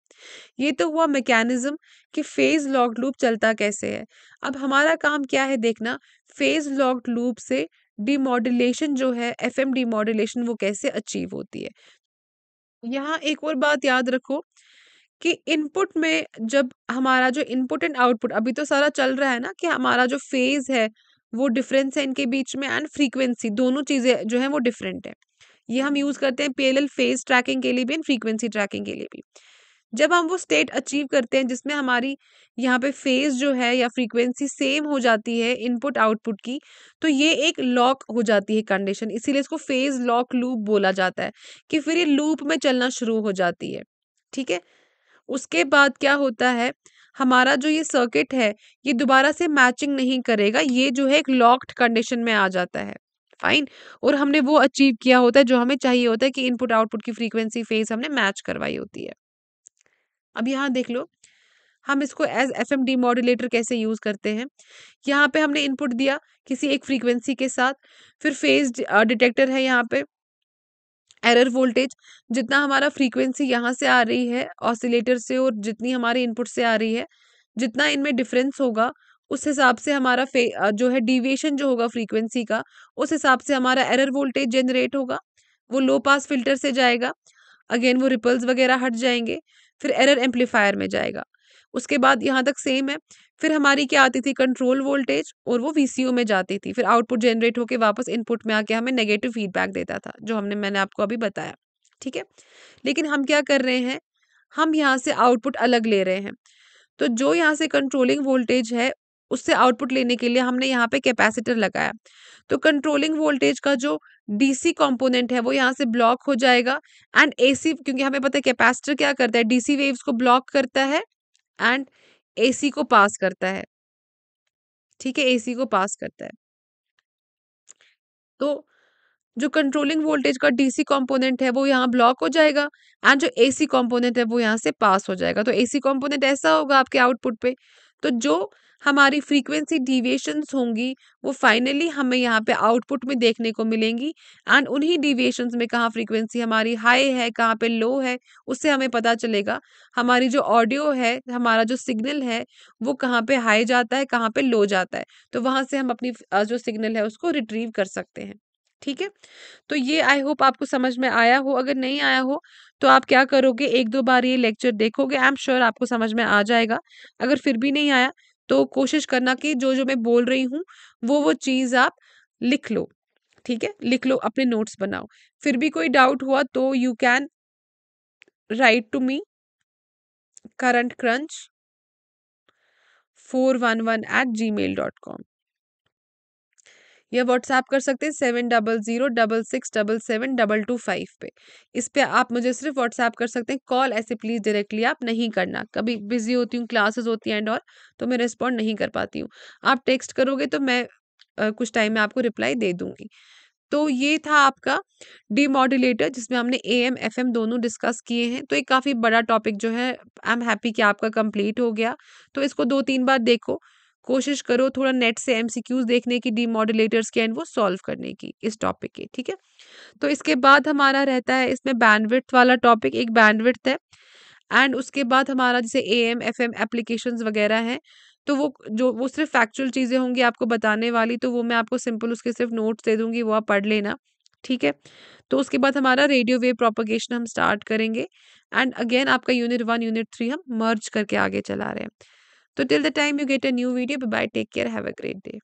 ये तो हुआ मैकेनिज्म कि फेज लॉक्ड लूप चलता कैसे है अब हमारा काम क्या है देखना फेज लॉक्ड लूप से डिमोडुलेशन जो है एफ एम डिमोडुलेशन वो कैसे अचीव होती है यहाँ एक और बात याद रखो कि इनपुट में जब हमारा जो इनपुट एंड आउटपुट अभी तो सारा चल रहा है ना कि हमारा जो फेज है वो डिफरेंस है इनके बीच में एंड फ्रीक्वेंसी दोनों चीज़ें जो है वो डिफरेंट है ये हम यूज़ करते हैं पी फेज ट्रैकिंग के लिए भी एंड फ्रीक्वेंसी ट्रैकिंग के लिए भी जब हम वो स्टेट अचीव करते हैं जिसमें हमारी यहाँ पे फेज जो है या फ्रीक्वेंसी सेम हो जाती है इनपुट आउटपुट की तो ये एक लॉक हो जाती है कंडीशन इसीलिए इसको फेज लॉक लूप बोला जाता है कि फिर ये लूप में चलना शुरू हो जाती है ठीक है उसके बाद क्या होता है हमारा जो ये सर्किट है ये दोबारा से मैचिंग नहीं करेगा ये जो है एक लॉक्ड कंडीशन में आ जाता है फाइन और हमने वो अचीव किया होता है जो हमें चाहिए होता है कि इनपुट आउटपुट की फ्रीक्वेंसी फेज हमने मैच करवाई होती है अब यहाँ देख लो हम इसको as F M demodulator कैसे यूज़ करते हैं यहाँ पे हमने इनपुट दिया किसी एक फ्रीक्वेंसी के साथ फिर फेज डिटेक्टर है यहाँ पे एरर वोल्टेज जितना हमारा फ्रीक्वेंसी यहाँ से आ रही है ऑसिलेटर से और जितनी हमारे इनपुट से आ रही है जितना इनमें डिफरेंस होगा उस हिसाब से हमारा फे जो है डिविएशन जो होगा फ्रीक्वेंसी का उस हिसाब से हमारा एरर वोल्टेज जनरेट होगा वो लो पास फिल्टर से जाएगा अगेन वो रिपल्स वगैरह हट जाएंगे फिर एरर एम्पलीफायर में जाएगा उसके बाद यहाँ तक सेम है फिर हमारी क्या आती थी कंट्रोल वोल्टेज और वो वी में जाती थी फिर आउटपुट जनरेट होकर वापस इनपुट में आके हमें नेगेटिव फीडबैक देता था जो हमने मैंने आपको अभी बताया ठीक है लेकिन हम क्या कर रहे हैं हम यहाँ से आउटपुट अलग ले रहे हैं तो जो यहाँ से कंट्रोलिंग वोल्टेज है उससे आउटपुट लेने के लिए हमने यहाँ पे कैपेसिटर लगाया तो कंट्रोलिंग वोल्टेज का जो डीसी कंपोनेंट है वो यहाँ से ब्लॉक हो जाएगा एंड एसी क्योंकि हमें पता है कैपेसिटर क्या करता है डीसी वेव्स को ब्लॉक करता है एंड एसी को पास करता है ठीक है एसी को पास करता है तो जो कंट्रोलिंग वोल्टेज का डीसी कंपोनेंट है वो यहाँ ब्लॉक हो जाएगा एंड जो एसी कंपोनेंट है वो यहाँ से पास हो जाएगा तो एसी कंपोनेंट ऐसा होगा आपके आउटपुट पे तो जो हमारी फ्रीक्वेंसी डिविएशंस होंगी वो फाइनली हमें यहाँ पे आउटपुट में देखने को मिलेंगी एंड उन्हीं डिविएशंस में कहाँ फ्रीक्वेंसी हमारी हाई है कहाँ पे लो है उससे हमें पता चलेगा हमारी जो ऑडियो है हमारा जो सिग्नल है वो कहाँ पे हाई जाता है कहाँ पे लो जाता है तो वहाँ से हम अपनी जो सिग्नल है उसको रिट्रीव कर सकते हैं ठीक है तो ये आई होप आपको समझ में आया हो अगर नहीं आया हो तो आप क्या करोगे एक दो बार ये लेक्चर देखोगे आई एम श्योर आपको समझ में आ जाएगा अगर फिर भी नहीं आया तो कोशिश करना कि जो जो मैं बोल रही हूँ वो वो चीज़ आप लिख लो ठीक है लिख लो अपने नोट्स बनाओ फिर भी कोई डाउट हुआ तो you can write to me current crunch four one one eight Gmail dot com या व्हाट्सएप कर सकते हैं seven double zero double six double seven double two five पे इस पर आप मुझे सिर्फ व्हाट्सएप कर सकते हैं कॉल ऐसे प्लीज़ डायरेक्टली आप नहीं करना कभी बिजी होती हूँ क्लासेज होती हैं एंड और तो मैं रिस्पॉन्ड नहीं कर पाती हूँ आप टेक्स्ट करोगे तो मैं आ, कुछ टाइम में आपको रिप्लाई दे दूँगी तो ये था आपका डीमोडुलेटर जिसमें हमने ए एम एफ एम दोनों डिस्कस किए हैं तो एक काफ़ी बड़ा टॉपिक जो है आई एम हैप्पी कि आपका कंप्लीट हो गया तो इसको दो तीन बार देखो कोशिश करो थोड़ा नेट से एम देखने की मॉडलेटर्स के एंड वो सॉल्व करने की इस टॉपिक के ठीक है तो इसके बाद हमारा रहता है इसमें बैंडविड्थ वाला टॉपिक एक बैंडविड्थ है एंड उसके बाद हमारा जैसे A M F M application वगैरह हैं तो वो जो वो सिर्फ फैक्चुअल चीज़ें होंगी आपको बताने वाली तो वो मैं आपको सिंपल उसके सिर्फ नोट्स दे दूंगी वो आप पढ़ लेना ठीक है तो उसके बाद हमारा रेडियो वेव प्रोपोगेशन हम स्टार्ट करेंगे एंड अगेन आपका यूनिट वन यूनिट थ्री हम मर्ज करके आगे चला रहे हैं So till the time you get a new video, bye bye, take care, have a great day.